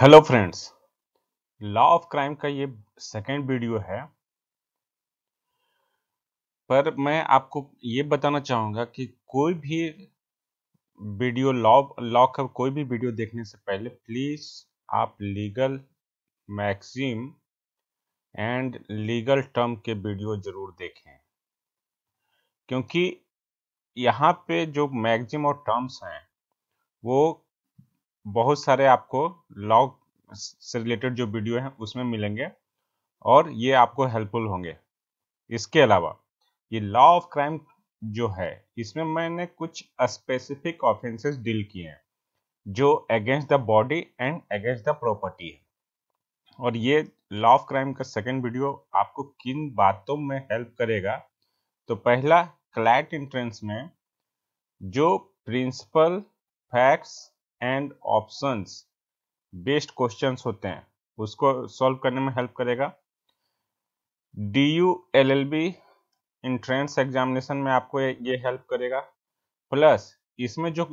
Hello friends law of crime का ये second video है पर मैं आपको ये बताना चाहूंगा कि कोई भी वीडियो लॉ लॉ का कोई भी वीडियो देखने से पहले प्लीज़ आप legal maxim and legal term के वीडियो ज़रूर देखें क्योंकि यहाँ पे जो मैक्सिम और टर्म्स हैं वो बहुत सारे आपको लॉग से रिलेटेड जो वीडियो हैं उसमें मिलेंगे और ये आपको हेल्पफुल होंगे इसके अलावा ये लॉ ऑफ क्राइम जो है इसमें मैंने कुछ स्पेसिफिक ऑफेंसेस डील किए हैं जो against the body and against the property है और ये लॉ ऑफ क्राइम का सेकंड वीडियो आपको किन बातों में हेल्प करेगा तो पहला क्लैट इंट्रेंस में जो principle facts and options based questions होते हैं उसको सॉल्व करने में हेल्प करेगा D U L L B entrance examination में आपको ये हेल्प करेगा प्लस इसमें जो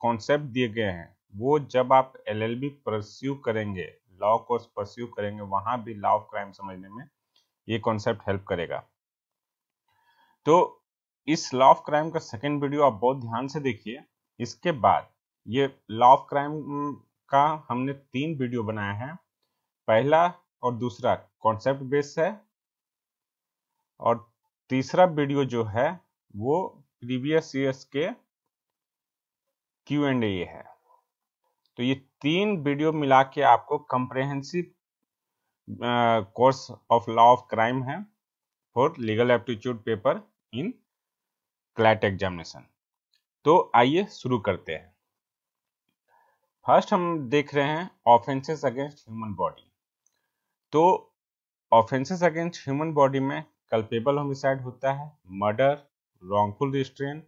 कॉन्सेप्ट दिए गए हैं वो जब आप एल एल बी परस्यू करेंगे लॉ कोर्स परस्यू करेंगे वहां भी लॉ ऑफ क्राइम समझने में ये कॉन्सेप्ट हेल्प करेगा तो इस लॉ ऑफ क्राइम का सेकेंड वीडियो आप बहुत ध्यान से देखिए इसके बाद ये लॉ ऑफ क्राइम का हमने तीन वीडियो बनाया है पहला और दूसरा कॉन्सेप्ट बेस है और तीसरा वीडियो जो है वो प्रीवियस ईयर्स के क्यू एंड ए है तो ये तीन वीडियो मिला के आपको comprehensive course of law of crime है for legal aptitude paper in CLAT examination तो आइए शुरू करते हैं फर्स्ट हम देख रहे हैं ऑफेंसेस अगेंस्ट ह्यूमन बॉडी तो ऑफेंसेस अगेंस्ट ह्यूमन बॉडी में कल्पेबल होमिसाइड होता है murder wrongful restraint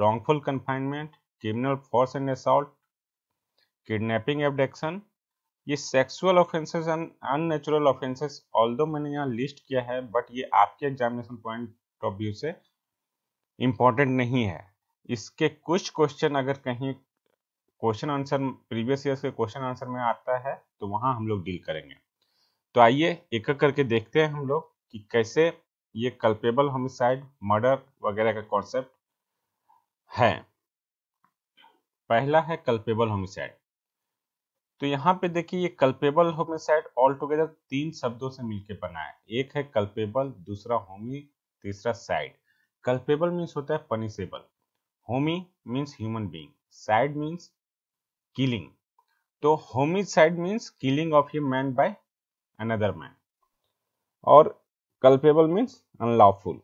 wrongful confinement criminal force and assault kidnapping abduction ये sexual offences and unnatural offences although मैंने यहाँ लिस्ट किया है बट ये आपके एग्जामिनेशन पॉइंट ऑफ व्यू से इम्पॉर्टेंट नहीं है इसके कुछ क्वेश्चन अगर कहीं क्वेश्चन आंसर प्रीवियस ईयर के क्वेश्चन आंसर में आता है तो वहां हम लोग डील करेंगे तो आइए एक एक करके देखते हैं हम लोग कि कैसे ये कल्पेबल होमिसाइड मर्डर वगैरह का कॉन्सेप्ट है पहला है कल्पेबल होमिसाइड तो यहाँ पे देखिए ये कल्पेबल होमिसाइड ऑल टुगेदर तीन शब्दों से मिलकर बना है एक है कल्पेबल दूसरा होमी तीसरा साइड कल्पेबल मीन्स होता है punishable homi means human being cide means killing तो homicide means killing of a man by another man और culpable means unlawful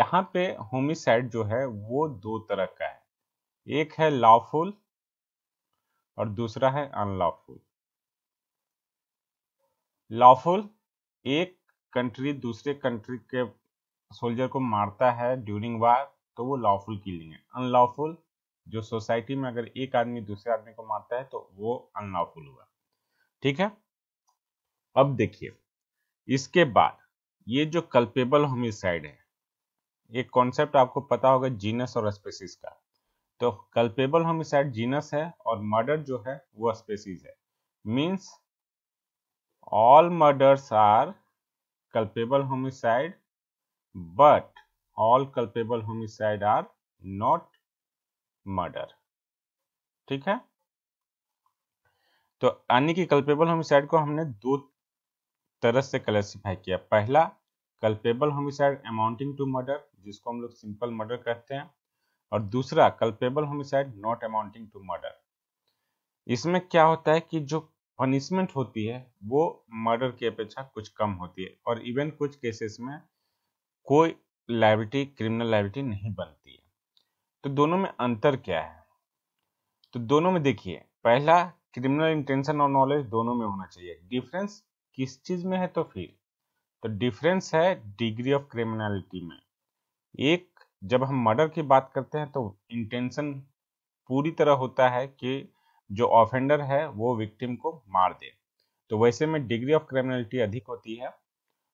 यहाँ पे homicide जो है वो दो तरह का है एक है lawful और दूसरा है अनलॉफुल लॉफुल एक कंट्री दूसरे कंट्री के सोल्जर को मारता है ड्यूरिंग वार तो वो लॉफुल किलिंग है अनलॉफुल जो सोसाइटी में अगर एक आदमी दूसरे आदमी को मारता है तो वो अनलॉफुल हुआ ठीक है अब देखिए इसके बाद ये जो कल्पेबल होमिसाइड है एक कॉन्सेप्ट आपको पता होगा जीनस और स्पेसिस का तो कल्पेबल होमिसाइड जीनस है और मर्डर जो है वो स्पेसिस है means all murders are culpable homicide but all culpable homicide are not murder ठीक है तो यानी कि कल्पेबल होमिसाइड को हमने दो तरह से क्लासिफाई किया पहला culpable homicide amounting to murder जिसको हम लोग सिंपल मर्डर कहते हैं और दूसरा culpable homicide not amounting to murder इसमें क्या होता है कि जो पनिशमेंट होती है वो मर्डर की अपेक्षा कुछ कम होती है और इवन कुछ केसेस में कोई लाइबिलिटी क्रिमिनल लाइबिलिटी नहीं बनती है तो दोनों में अंतर क्या है तो दोनों में देखिए पहला क्रिमिनल इंटेंशन और नॉलेज दोनों में होना चाहिए डिफरेंस किस चीज में है तो फिर तो डिफरेंस है डिग्री ऑफ क्रिमिनलिटी में एक जब हम मर्डर की बात करते हैं तो इंटेंशन पूरी तरह होता है कि जो ऑफेंडर है वो विक्टिम को मार दे तो वैसे में डिग्री ऑफ क्रिमिनलिटी अधिक होती है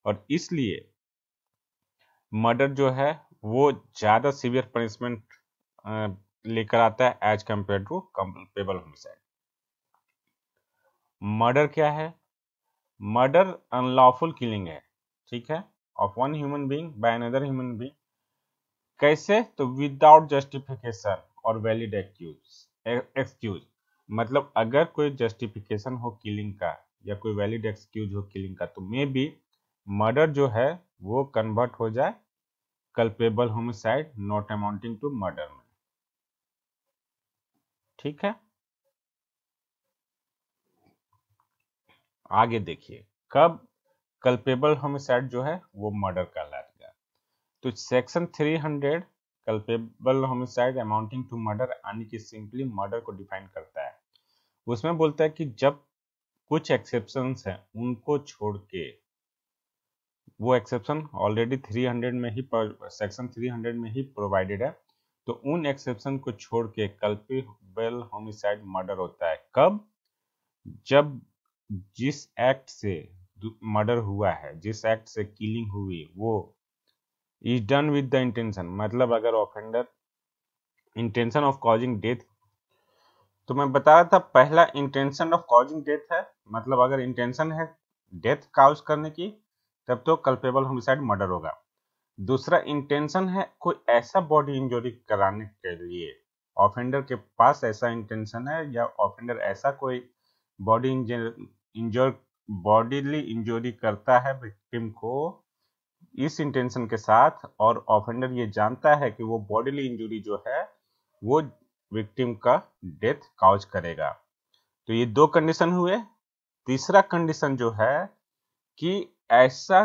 और इसलिए मर्डर जो है वो ज़्यादा सीवियर पनिशमेंट लेकर आता है as compared to culpable homicide murder क्या है मर्डर अनलॉफुल किलिंग है ठीक है of one human being by another human being कैसे तो विदाउट जस्टिफिकेशन और वैलिड एक्सक्यूज एक्सक्यूज मतलब अगर कोई जस्टिफिकेशन हो किलिंग का या कोई वैलिड एक्सक्यूज हो किलिंग का तो मे बी मर्डर जो है वो कन्वर्ट हो जाए culpable homicide not amounting to murder में ठीक है आगे देखिए कब कल्पेबल होमिसाइड जो है वो मर्डर कहलाएगा तो section 300 hundred culpable homicide amounting to murder यानी कि सिंपली मर्डर को डिफाइन करता है उसमें बोलता है कि जब कुछ एक्सेप्शन हैं उनको छोड़ के वो एक्सेप्शन ऑलरेडी 300 में ही सेक्शन 300 में ही प्रोवाइडेड है तो उन एक्सेप्शन को छोड़ के कल्पेबल होमिसाइड मर्डर होता है कब जब जिस एक्ट से मर्डर हुआ है जिस एक्ट से किलिंग हुई वो is done with the intention मतलब अगर offender intention of causing death तो मैं बता रहा था पहला इंटेंशन ऑफ कॉजिंग डेथ है मतलब अगर इंटेंशन है डेथ काउज करने की तब तो कल्पेबल होमिसाइड मर्डर होगा दूसरा इंटेंशन है कोई ऐसा बॉडी इंजरी कराने के लिए ऑफेंडर के पास ऐसा इंटेंशन है या ऑफेंडर ऐसा कोई बॉडी इंजर बॉडीली इंजरी करता है विक्टिम को इस इंटेंशन के साथ और ऑफेंडर ये जानता है कि वो बॉडीली इंजरी जो है वो विक्टिम का डेथ काउज करेगा तो ये दो कंडीशन हुए तीसरा कंडीशन जो है कि ऐसा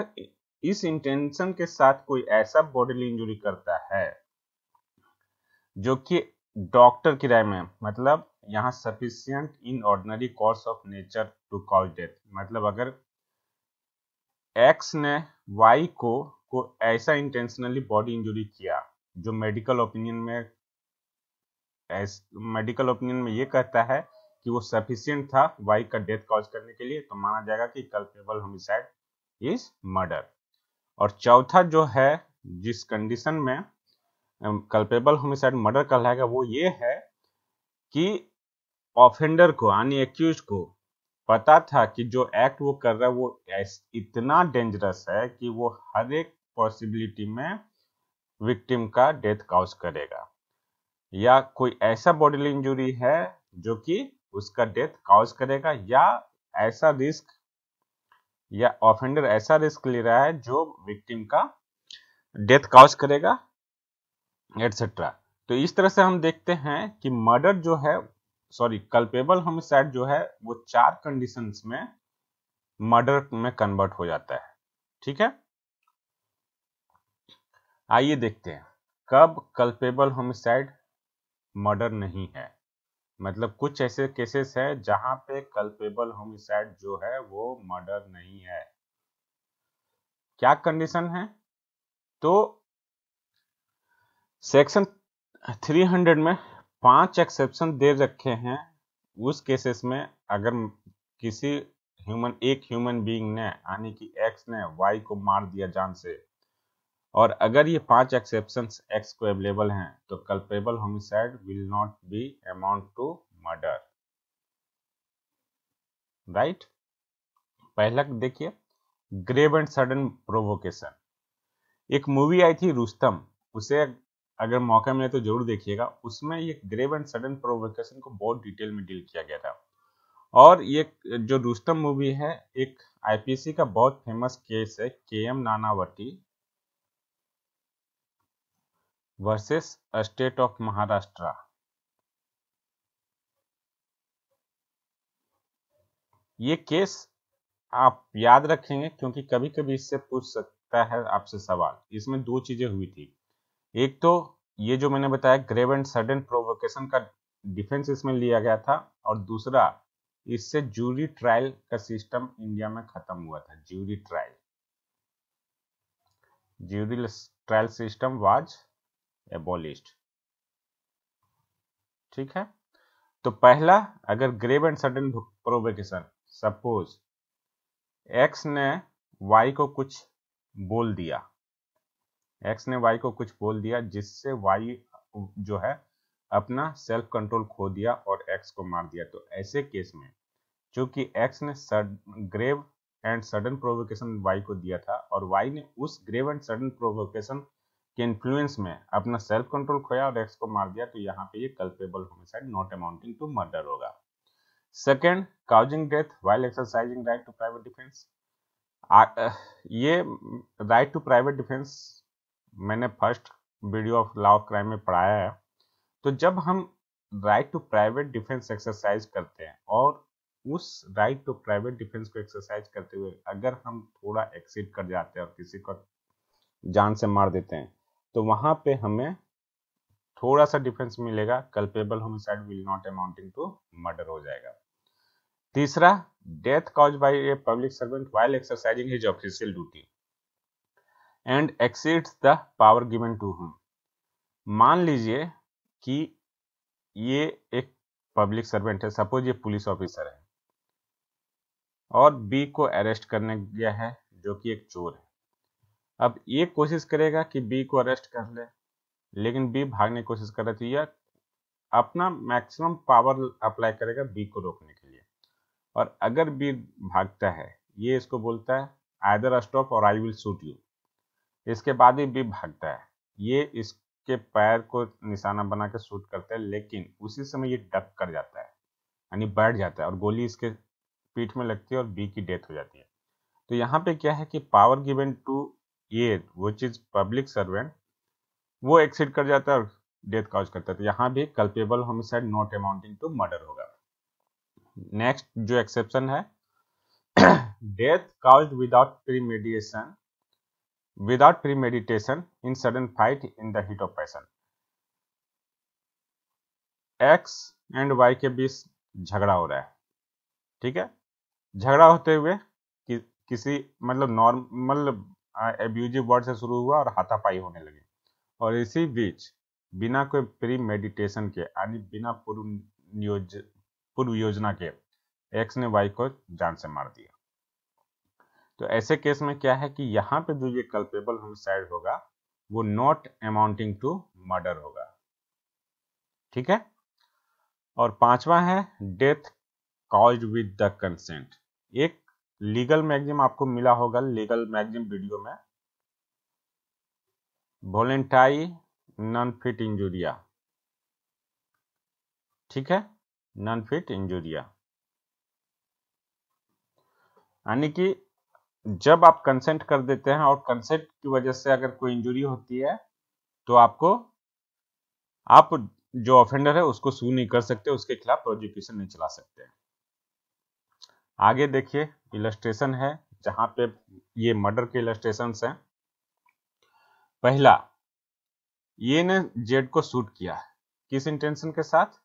इस इंटेंशन के साथ कोई ऐसा बॉडीली इंजुरी करता है जो कि डॉक्टर की राय में मतलब यहाँ sufficient in ordinary course of nature to cause death मतलब अगर एक्स ने वाई को को ऐसा इंटेंशनली बॉडी इंजुरी किया जो मेडिकल ओपिनियन में मेडिकल ओपिनियन में ये कहता है कि वो सफिशियंट था वाई का डेथ कॉज करने के लिए तो माना जाएगा कि कल्पेबल होमिसाइड इज मर्डर और चौथा जो है जिस कंडीशन में कल्पेबल होमिसाइड मर्डर कहलाएगा वो ये है कि ऑफेंडर को यानी एक्यूज को पता था कि जो एक्ट वो कर रहा है वो इतना डेंजरस है कि वो हर एक पॉसिबिलिटी में विक्टिम का डेथ काउज करेगा या कोई ऐसा बॉडीली इंजुरी है जो कि उसका डेथ काउज करेगा या ऐसा रिस्क या ऑफेंडर ऐसा रिस्क ले रहा है जो विक्टिम का डेथ काउज करेगा एटसेट्रा तो इस तरह से हम देखते हैं कि मर्डर जो है सॉरी कल्पेबल होमिसाइड जो है वो चार कंडीशन में मर्डर में कन्वर्ट हो जाता है ठीक है आइए देखते हैं कब कल्पेबल होमिसाइड मर्डर नहीं है मतलब कुछ ऐसे केसेस है जहां पे कल्पेबल होमिसाइड जो है वो मर्डर नहीं है क्या कंडीशन है तो सेक्शन 300 में पांच एक्सेप्शन दे रखे हैं उस केसेस में अगर किसी ह्यूमन एक ह्यूमन बीइंग ने यानी कि एक्स ने वाई को मार दिया जान से और अगर ये पांच एक्सेप्शन एक्स को अवेलेबल हैं तो culpable homicide will not be amount to murder right पहला देखिए ग्रेव एंड सडन प्रोवोकेशन एक मूवी आई थी रुस्तम उसे अगर मौका मिले तो जरूर देखिएगा उसमें ये ग्रेव एंड सडन प्रोवोकेशन को बहुत डिटेल में डील किया गया था और ये जो रुस्तम मूवी है एक आईपीसी का बहुत फेमस केस है K M Nanavati versus state of Maharashtra ये केस आप याद रखेंगे क्योंकि कभी कभी इससे पूछ सकता है आपसे सवाल इसमें दो चीजें हुई थी एक तो ये जो मैंने बताया ग्रेव एंड सडन प्रोवोकेशन का डिफेंस इसमें लिया गया था और दूसरा इससे जूरी ट्रायल का सिस्टम इंडिया में खत्म हुआ था jury trial jury trial system was abolished ठीक है तो पहला अगर grave and sudden provocation suppose X ने वाई को कुछ बोल दिया एक्स ने वाई को कुछ बोल दिया जिससे वाई जो है अपना सेल्फ कंट्रोल खो दिया और एक्स को मार दिया तो ऐसे केस में चूंकि एक्स ने grave and sudden provocation Y को दिया था और वाई ने उस ग्रेव एंड सडन प्रोवोकेशन के इन्फ्लुएंस में अपना सेल्फ कंट्रोल खोया और एक्स को मार दिया तो यहाँ पे ये culpable homicide not amounting to murder होगा second causing death while exercising right to private defence ये राइट टू प्राइवेट डिफेंस मैंने first video of law of crime में पढ़ाया है तो जब हम right to private defence exercise करते हैं और उस राइट टू प्राइवेट डिफेंस को एक्सरसाइज करते हुए अगर हम थोड़ा एक्सीड कर जाते हैं और किसी को जान से मार देते हैं तो वहां पे हमें थोड़ा सा डिफरेंस मिलेगा culpable homicide will not amounting to murder हो जाएगा तीसरा death cause by a public servant while exercising his official duty and exceeds the power given to him मान लीजिए कि ये एक पब्लिक सर्वेंट है सपोज ये पुलिस ऑफिसर है और बी को अरेस्ट करने गया है जो कि एक चोर है अब ये कोशिश करेगा कि बी को अरेस्ट कर ले लेकिन बी भागने की कोशिश कर रहा तो यह अपना मैक्सिमम पावर अप्लाई करेगा बी को रोकने के लिए और अगर बी भागता है ये इसको बोलता है आइदर स्टॉप और आई विल शूट यू इसके बाद ही बी भागता है ये इसके पैर को निशाना बना के शूट करता है लेकिन उसी समय ये डक कर जाता है यानी बैठ जाता है और गोली इसके पीठ में लगती है और बी की डेथ हो जाती है तो यहाँ पे क्या है कि पावर गिवन टू ये विच इज पब्लिक सर्वेंट वो एक्सीड कर जाता है और डेथ कॉज करता है तो यहाँ भी culpable homicide not amounting to murder होगा नेक्स्ट जो एक्सेप्शन है death cause without premeditation without premeditation in sudden fight in the heat of passion X and Y के बीच झगड़ा हो रहा है ठीक है झगड़ा होते हुए कि, किसी मतलब नॉर्मल एब्यूजिव हाँ, वर्ड से शुरू हुआ और हाथापाई होने लगी और इसी बीच बिना कोई प्री मेडिटेशन के यानी बिना पूर्व नियोज पूर्व योजना के एक्स ने वाई को जान से मार दिया तो ऐसे केस में क्या है कि यहाँ पे जो ये कल्पेबल होमिसाइड होगा वो नॉट अमाउंटिंग टू मर्डर होगा ठीक है और पांचवा है death cause with the consent एक लीगल मैगजिम आपको मिला होगा लीगल मैगजिम वीडियो में वॉलेंटाई नॉन फिट इंजुरिया ठीक है नॉन फिट इंजुरिया यानी कि जब आप कंसेंट कर देते हैं और कंसेंट की वजह से अगर कोई इंजुरी होती है तो आपको आप जो ऑफेंडर है उसको सू नहीं कर सकते उसके खिलाफ प्रोजिक्यूशन नहीं चला सकते आगे देखिए इलस्ट्रेशन है जहां पे ये मर्डर के इलस्ट्रेशन हैं पहला ये ने जेड को शूट किया है किस इंटेंशन के साथ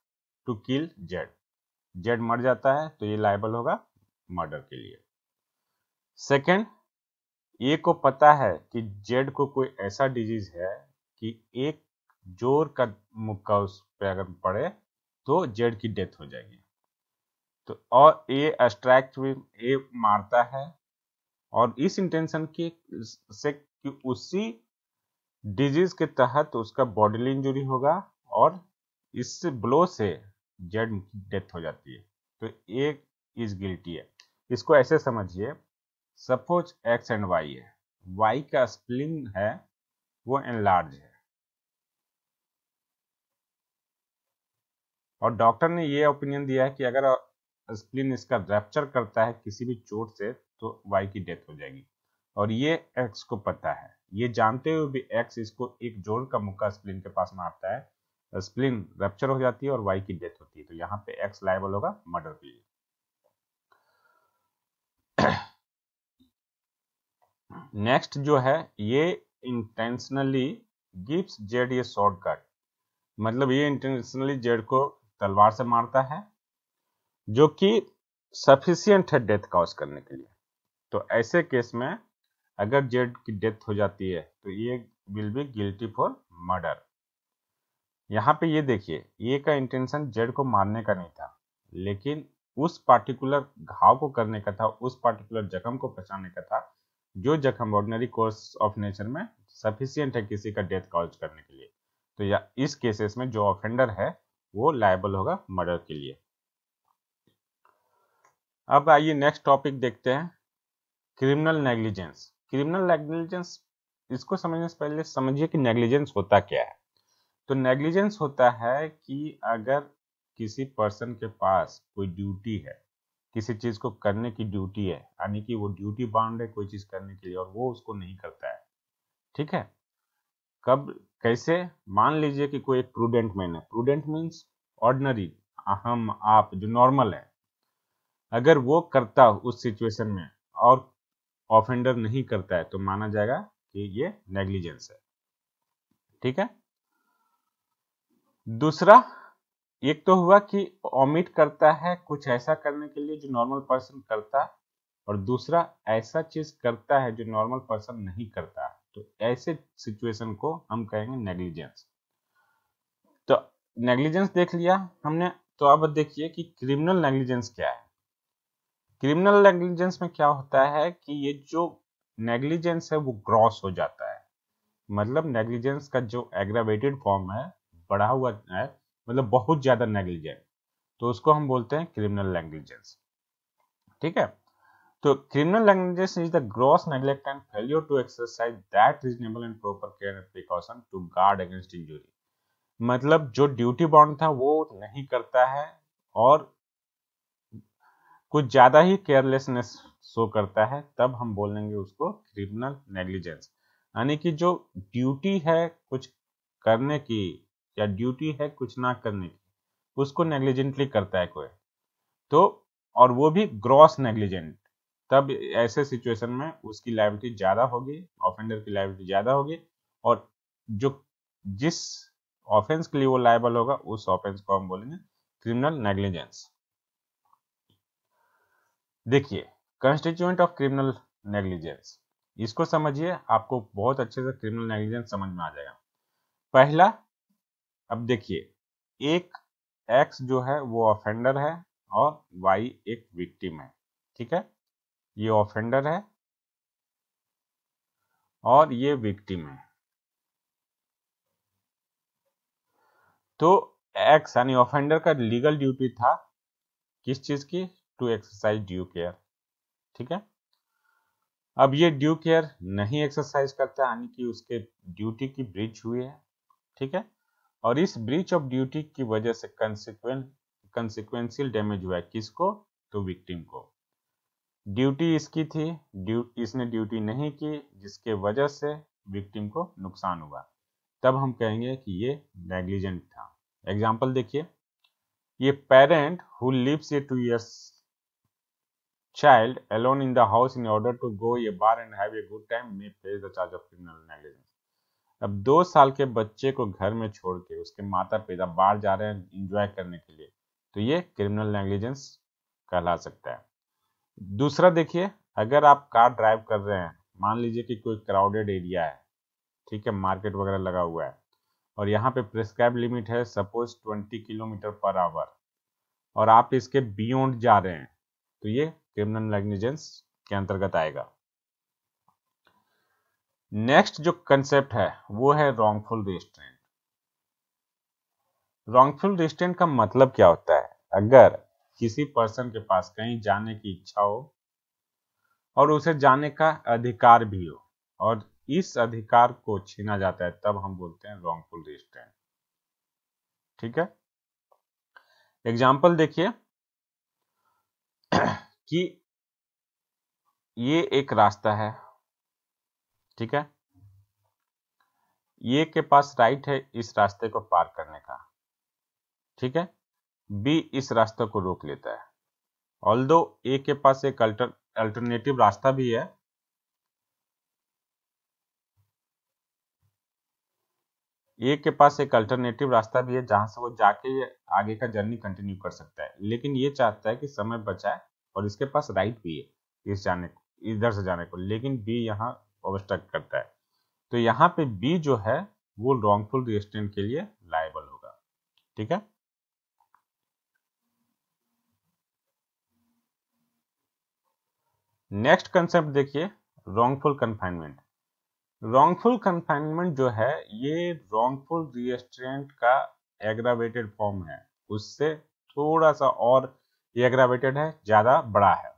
टू किल जेड जेड मर जाता है तो ये लाइबल होगा मर्डर के लिए सेकंड ए को पता है कि जेड को कोई ऐसा डिजीज है कि एक जोर का मुक्का उस पर अगर पड़े तो जेड की डेथ हो जाएगी तो और ए एस्ट्रैक्ट भी ए मारता है और इस इंटेंशन के से कि उसी डिजीज के तहत उसका बॉडी इंजुरी होगा और इस ब्लो से जेड डेथ हो जाती है तो एक इज गिल्टी है इसको ऐसे समझिए सपोज एक्स एंड वाई है वाई का स्प्लिंग है वो एनलार्ज है और डॉक्टर ने ये ओपिनियन दिया है कि अगर स्प्लिन इसका रैप्चर करता है किसी भी चोट से तो वाई की डेथ हो जाएगी और ये एक्स को पता है ये जानते हुए भी एक्स इसको एक जोड़ का मुक्का स्प्लिन के पास मारता है स्प्लिन रैप्चर हो जाती है और वाई की डेथ होती है तो यहाँ पे एक्स लाइबल होगा मर्डर के लिए नेक्स्ट जो है ये इंटेंशनली गिव्स जेड ये शॉर्टकट मतलब ये इंटेंशनली जेड को तलवार से मारता है जो कि सफिशियंट है डेथ कॉज करने के लिए तो ऐसे केस में अगर जेड की डेथ हो जाती है तो ये will be guilty for murder यहाँ पे ये देखिए ये का इंटेंशन जेड को मारने का नहीं था लेकिन उस पार्टिकुलर घाव को करने का था उस पार्टिकुलर जख्म को पहचाने का था जो जख्म ऑर्डिनरी कोर्स ऑफ नेचर में सफिशियंट है किसी का डेथ कॉज करने के लिए तो या इस केसेस में जो ऑफेंडर है वो लाइबल होगा मर्डर के लिए अब आइए नेक्स्ट टॉपिक देखते हैं क्रिमिनल नेग्लिजेंस क्रिमिनल नेग्लिजेंस इसको समझने से पहले समझिए कि नेग्लिजेंस होता क्या है तो नेग्लिजेंस होता है कि अगर किसी पर्सन के पास कोई ड्यूटी है किसी चीज़ को करने की ड्यूटी है यानी कि वो ड्यूटी बाउंड है कोई चीज़ करने के लिए और वो उसको नहीं करता है ठीक है कब कैसे मान लीजिए कि कोई एक प्रूडेंट मैन है प्रूडेंट मीन्स ऑर्डनरी हम आप जो नॉर्मल है अगर वो करता उस सिचुएशन में और ऑफेंडर नहीं करता है तो माना जाएगा कि ये नेग्लिजेंस है ठीक है दूसरा एक तो हुआ कि ओमिट करता है कुछ ऐसा करने के लिए जो नॉर्मल पर्सन करता और दूसरा ऐसा चीज करता है जो नॉर्मल पर्सन नहीं करता तो ऐसे सिचुएशन को हम कहेंगे नेग्लिजेंस तो नेग्लिजेंस देख लिया हमने तो अब देखिए कि क्रिमिनल नेग्लिजेंस क्या है क्रिमिनल नेग्लिजेंस में क्या होता है कि ये जो नेग्लिजेंस है वो ग्रॉस हो जाता है मतलब नेग्लिजेंस का जो एग्रावेटेड फॉर्म है बढ़ा हुआ है मतलब बहुत ज़्यादा नेग्लिजेंट तो उसको हम बोलते हैं क्रिमिनल नेग्लिजेंस ठीक है तो criminal negligence is the gross neglect and failure to exercise that reasonable and proper care and precaution to guard against injury मतलब जो ड्यूटी बॉन्ड था वो नहीं करता है और कुछ ज़्यादा ही केयरलेसनेस शो करता है तब हम बोलेंगे उसको क्रिमिनल नेग्लिजेंस यानी कि जो ड्यूटी है कुछ करने की या ड्यूटी है कुछ ना करने की उसको नेग्लिजेंटली करता है कोई तो और वो भी ग्रॉस नेग्लिजेंट तब ऐसे सिचुएशन में उसकी लाइबिलिटी ज़्यादा होगी ऑफेंडर की लाइबिलिटी ज़्यादा होगी और जो जिस ऑफेंस के लिए वो लाइबल होगा उस ऑफेंस को हम बोलेंगे क्रिमिनल नेग्लिजेंस देखिए कंस्टिट्यूएंट ऑफ क्रिमिनल नेग्लिजेंस इसको समझिए आपको बहुत अच्छे से क्रिमिनल नेग्लिजेंस समझ में आ जाएगा पहला अब देखिए एक एक्स जो है वो ऑफेंडर है और वाई एक विक्टिम है ठीक है ये ऑफेंडर है और ये विक्टिम है तो एक्स यानी ऑफेंडर का लीगल ड्यूटी था किस चीज की टू एक्सरसाइज ड्यू केयर ठीक है अब ये ड्यू केयर नहीं एक्सरसाइज करता यानी कि उसके ड्यूटी की ब्रिज हुई है ठीक है और इस ब्रिज ऑफ ड्यूटी की वजह से कंसिक्वेंट कंसिक्वेंसियल डैमेज हुआ है किसको तो विक्टिम को ड्यूटी इसकी थी ड्यू इसने ड्यूटी नहीं की जिसके वजह से विक्टिम को नुकसान हुआ तब हम कहेंगे कि ये नेग्लिजेंट था एग्जाम्पल देखिए ये parent who leaves a two years child alone in the house in order to go a bar and have a good time may face the charge of criminal negligence. अब दो साल के बच्चे को घर में छोड़ के उसके माता पिता बाहर जा रहे हैं इंजॉय करने के लिए तो ये क्रिमिनल नेग्लिजेंस कहला सकता है दूसरा देखिए अगर आप कार ड्राइव कर रहे हैं मान लीजिए कि कोई क्राउडेड एरिया है ठीक है मार्केट वगैरह लगा हुआ है और यहाँ पे प्रिस्क्राइब लिमिट है सपोज 20 किलोमीटर पर आवर और आप इसके बियॉन्ड जा रहे हैं तो ये क्रिमिनल नेग्लिजेंस के अंतर्गत आएगा नेक्स्ट जो कंसेप्ट है वो है रॉन्गफुल रिस्ट्रेंट रॉन्गफुल रिस्ट्रेंट का मतलब क्या होता है अगर किसी पर्सन के पास कहीं जाने की इच्छा हो और उसे जाने का अधिकार भी हो और इस अधिकार को छीना जाता है तब हम बोलते हैं रॉन्गफुल रिस्ट्रेंट ठीक है एग्जाम्पल देखिए कि ये एक रास्ता है ठीक है ये के पास राइट है इस रास्ते को पार करने का ठीक है बी इस रास्ते को रोक लेता है ऑल दो ए के पास एक अल्टर अल्टरनेटिव रास्ता भी है एक के पास एक अल्टरनेटिव रास्ता भी है जहां से वो जाके आगे का जर्नी कंटिन्यू कर सकता है लेकिन ये चाहता है कि समय बचाए और इसके पास राइट भी है इस जाने को इधर से जाने को लेकिन बी यहाँ ओवरस्टक करता है तो यहाँ पे बी जो है वो रॉन्गफुल रिस्टेंट के लिए लाइबल होगा ठीक है नेक्स्ट कंसेप्ट देखिए रॉन्गफुल कन्फाइनमेंट रॉन्गफुल कन्फाइनमेंट जो है ये रॉन्गफुल रिएस्ट्रेंट का एग्रावेटेड फॉर्म है उससे थोड़ा सा और एग्रावेटेड है ज़्यादा बड़ा है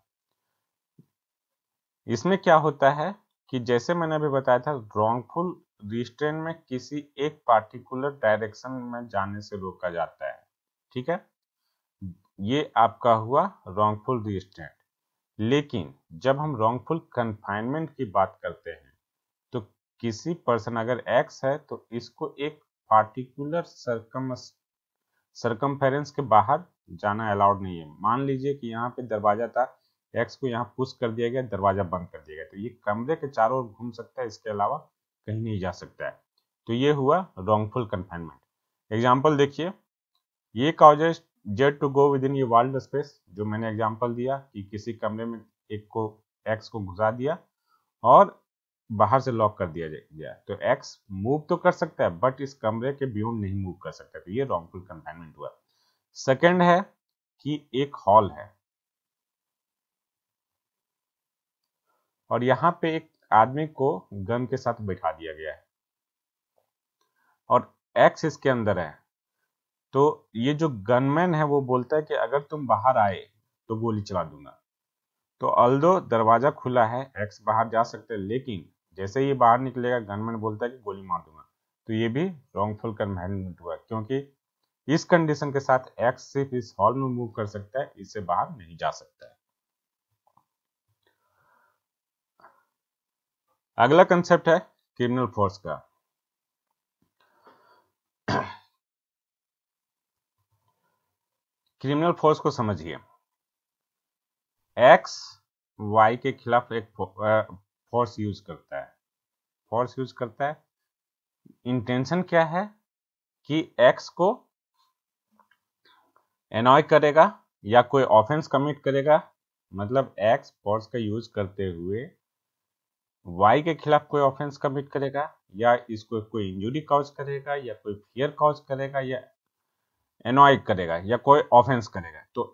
इसमें क्या होता है कि जैसे मैंने अभी बताया था रॉन्गफुल रिस्ट्रेंट में किसी एक पार्टिकुलर डायरेक्शन में जाने से रोका जाता है ठीक है ये आपका हुआ रॉन्गफुल रिस्ट्रेंट लेकिन जब हम रॉन्गफुल कन्फाइनमेंट की बात करते हैं किसी पर्सन अगर एक्स है तो इसको एक पार्टिकुलर सरकम सरकमफेरेंस के बाहर जाना अलाउड नहीं है मान लीजिए कि यहाँ पे दरवाजा था एक्स को यहाँ पुश कर दिया गया दरवाजा बंद कर दिया गया तो ये कमरे के चारों ओर घूम सकता है इसके अलावा कहीं नहीं जा सकता है तो ये हुआ रॉन्गफुल कन्फाइनमेंट एग्जाम्पल देखिए ये causes Z to go within ये वर्ल्ड स्पेस जो मैंने एग्जाम्पल दिया कि किसी कमरे में एक को एक्स को घुसा दिया और बाहर से लॉक कर दिया गया तो एक्स मूव तो कर सकता है बट इस कमरे के बियॉन्ड नहीं मूव कर सकता तो ये रॉन्गफुल कंफाइनमेंट हुआ सेकेंड है कि एक हॉल है और यहां पे एक आदमी को गन के साथ बैठा दिया गया है और एक्स इसके अंदर है तो ये जो गनमैन है वो बोलता है कि अगर तुम बाहर आए तो गोली चला दूंगा तो अल्दो दरवाजा खुला है एक्स बाहर जा सकते हैं लेकिन जैसे ही बाहर निकलेगा गनमैन बोलता है कि गोली मार दूंगा तो ये भी रॉन्गफुल कन्वेनमेंट हुआ क्योंकि इस कंडीशन के साथ एक्स सिर्फ इस हॉल में मूव कर सकता है इससे बाहर नहीं जा सकता है अगला कंसेप्ट है क्रिमिनल फोर्स का क्रिमिनल फोर्स को समझिए एक्स वाई के खिलाफ एक फोर्स यूज करता है फोर्स यूज करता है इंटेंशन क्या है कि एक्स को एनॉय करेगा या कोई ऑफेंस कमिट करेगा मतलब एक्स फोर्स का यूज करते हुए वाई के खिलाफ कोई ऑफेंस कमिट करेगा या इसको कोई इंजुरी कॉज करेगा या कोई फियर कॉज करेगा या एनॉय करेगा या कोई ऑफेंस करेगा तो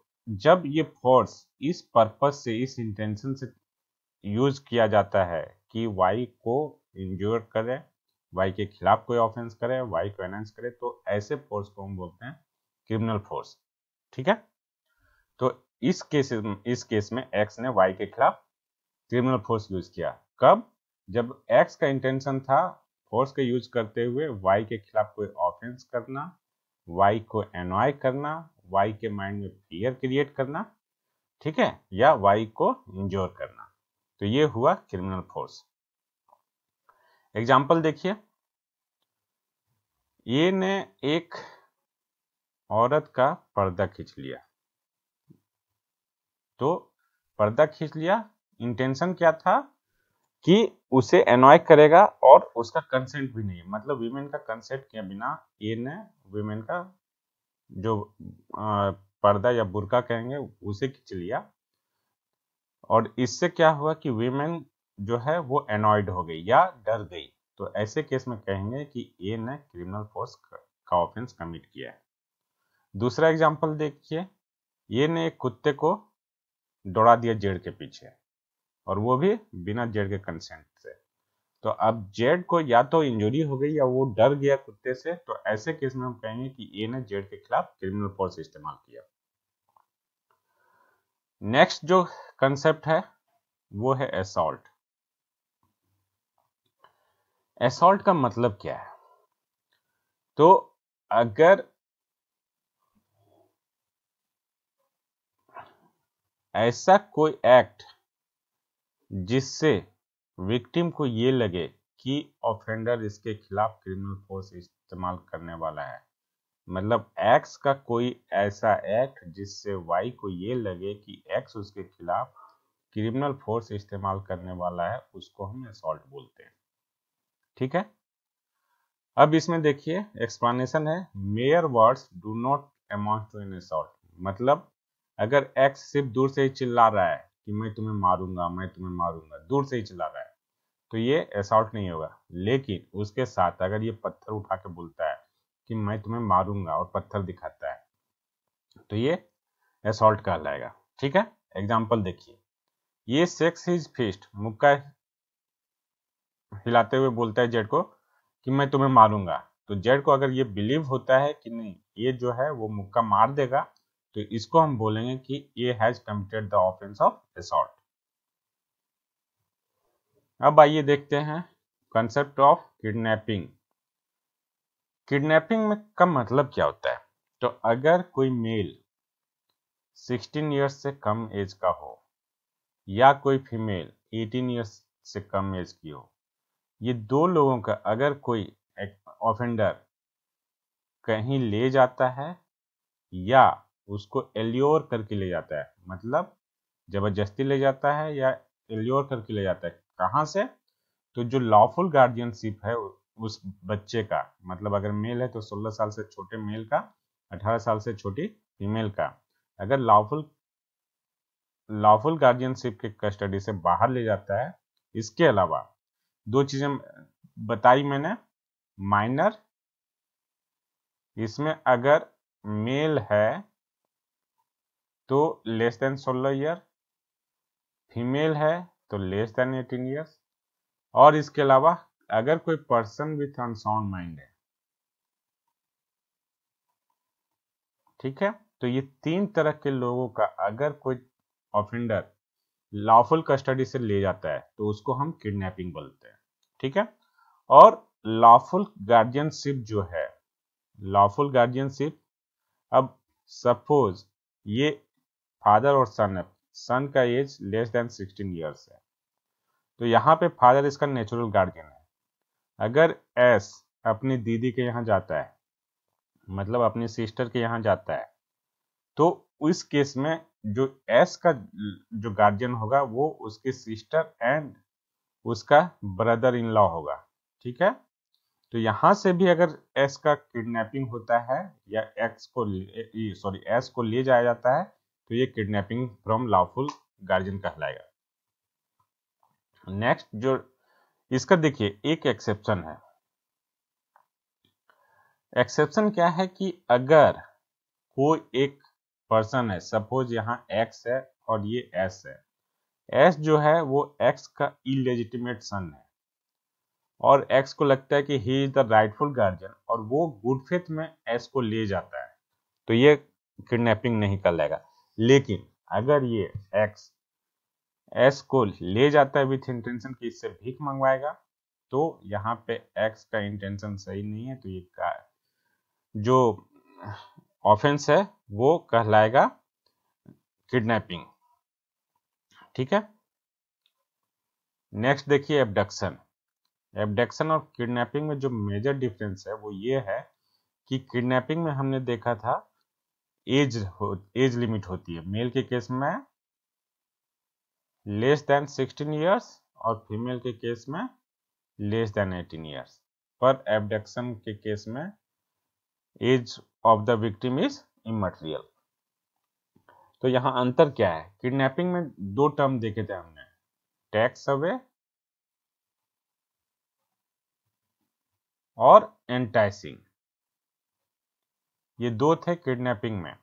जब ये फोर्स इस पर्पस से इस इंटेंशन से यूज किया जाता है कि वाई को इंज्योर करे वाई के खिलाफ कोई ऑफेंस करे वाई को एनहेंस करे तो ऐसे फोर्स को हम बोलते हैं क्रिमिनल फोर्स ठीक है तो इस केस इस केस में एक्स ने वाई के खिलाफ क्रिमिनल फोर्स यूज किया कब जब एक्स का इंटेंशन था फोर्स का यूज करते हुए वाई के खिलाफ कोई ऑफेंस करना वाई को एनॉय करना वाई के माइंड में फियर क्रिएट करना ठीक है या वाई को इंजोर करना तो ये हुआ क्रिमिनल फोर्स एग्जाम्पल देखिए ये ने एक औरत का पर्दा खींच लिया तो पर्दा खींच लिया इंटेंशन क्या था कि उसे एनॉय करेगा और उसका कंसेंट भी नहीं मतलब वीमेन का कंसेंट के बिना ये ने वीमेन का जो पर्दा या बुरका कहेंगे उसे खींच लिया और इससे क्या हुआ कि वीमेन जो है वो एनॉइड हो गई या डर गई तो ऐसे केस में कहेंगे कि ए ने क्रिमिनल फोर्स का ऑफेंस कमिट किया है दूसरा एग्जाम्पल देखिए ए ने एक कुत्ते को दौड़ा दिया जेड के पीछे और वो भी बिना जेड के कंसेंट से तो अब जेड को या तो इंजरी हो गई या वो डर गया कुत्ते से तो ऐसे केस में हम कहेंगे कि ए ने जेड के खिलाफ क्रिमिनल फोर्स इस्तेमाल किया नेक्स्ट जो कंसेप्ट है वो है एसॉल्ट एसॉल्ट का मतलब क्या है तो अगर ऐसा कोई एक्ट जिससे विक्टिम को ये लगे कि ऑफेंडर इसके खिलाफ क्रिमिनल फोर्स इस्तेमाल करने वाला है मतलब एक्स का कोई ऐसा एक्ट जिससे वाई को ये लगे कि एक्स उसके खिलाफ क्रिमिनल फोर्स इस्तेमाल करने वाला है उसको हम असॉल्ट बोलते हैं ठीक है अब इसमें देखिए एक्सप्लेनेशन है mere words do not amount to an assault मतलब अगर एक्स सिर्फ दूर से ही चिल्ला रहा है कि मैं तुम्हें मारूंगा मैं तुम्हें मारूंगा दूर से ही चिल्ला रहा है तो ये असॉल्ट नहीं होगा लेकिन उसके साथ अगर ये पत्थर उठा के बोलता है कि मैं तुम्हें मारूंगा और पत्थर दिखाता है तो ये असॉल्ट कहलाएगा ठीक है एग्जाम्पल देखिए ये सेक्स इज फिस्ट मुक्का हिलाते हुए बोलता है जेड को कि मैं तुम्हें मारूंगा तो जेड को अगर ये बिलीव होता है कि नहीं ये जो है वो मुक्का मार देगा तो इसको हम बोलेंगे कि ये has committed the offence of assault अब आइए देखते हैं कंसेप्ट ऑफ किडनैपिंग किडनैपिंग में का मतलब क्या होता है तो अगर कोई मेल 16 इयर्स से कम एज का हो या कोई फीमेल 18 इयर्स से कम एज की हो ये दो लोगों का अगर कोई ऑफेंडर कहीं ले जाता है या उसको एल्योर करके ले जाता है मतलब जबरदस्ती ले जाता है या एल्योर करके ले जाता है कहाँ से तो जो लॉफुल गार्जियनशिप है उस बच्चे का मतलब अगर मेल है तो 16 साल से छोटे मेल का 18 साल से छोटी फीमेल का अगर लॉफुल लॉफुल गार्जियनशिप के कस्टडी से बाहर ले जाता है इसके अलावा दो चीजें बताई मैंने माइनर इसमें अगर मेल है तो लेस देन 16 ईयर फीमेल है तो लेस देन 18 ईयर्स और इसके अलावा अगर कोई पर्सन विथ अनसाउंड माइंड है ठीक है तो ये तीन तरह के लोगों का अगर कोई ऑफेंडर लॉफुल कस्टडी से ले जाता है तो उसको हम किडनैपिंग बोलते हैं ठीक है और लॉफुल गार्जियनशिप जो है लॉफुल गार्जियनशिप अब सपोज ये फादर और सन है सन का age less than sixteen years है तो यहाँ पे फादर इसका नेचुरल गार्जियन है अगर एस अपनी दीदी के यहाँ जाता है मतलब अपनी सिस्टर के यहाँ जाता है तो उस केस में जो एस का जो गार्जियन होगा वो उसकी सिस्टर एंड उसका ब्रदर इन लॉ होगा ठीक है तो यहां से भी अगर एस का किडनैपिंग होता है या एक्स को सॉरी एस को ले जाया जाता है तो ये किडनैपिंग फ्रॉम लॉफुल गार्जियन कहलाएगा नेक्स्ट जो इसका देखिए एक एक्सेप्शन है एक्सेप्शन क्या है कि अगर कोई एक पर्सन है सपोज यहाँ एक्स है और ये एस है एस जो है वो एक्स का इलेजिटिमेट सन है और एक्स को लगता है कि he is the rightful guardian और वो गुड फेथ में एस को ले जाता है तो ये किडनैपिंग नहीं कर लेगा लेकिन अगर ये एक्स एस को ले जाता है विथ इंटेंशन कि इससे भीख मंगवाएगा तो यहाँ पे एक्स का इंटेंशन सही नहीं है तो ये का जो ऑफेंस है वो कहलाएगा किडनैपिंग ठीक है नेक्स्ट देखिए एबडक्शन एबडक्शन और किडनैपिंग में जो मेजर डिफरेंस है वो ये है कि किडनैपिंग में हमने देखा था एज एज लिमिट होती है मेल के केस में लेस देन 16 ईयर्स और फीमेल के केस में लेस देन 18 ईयर्स पर एबडक्शन के केस में age of the victim is immaterial तो यहाँ अंतर क्या है किडनैपिंग में दो टर्म देखे थे हमने टैक्स अवे और एंटाइसिंग ये दो थे किडनैपिंग में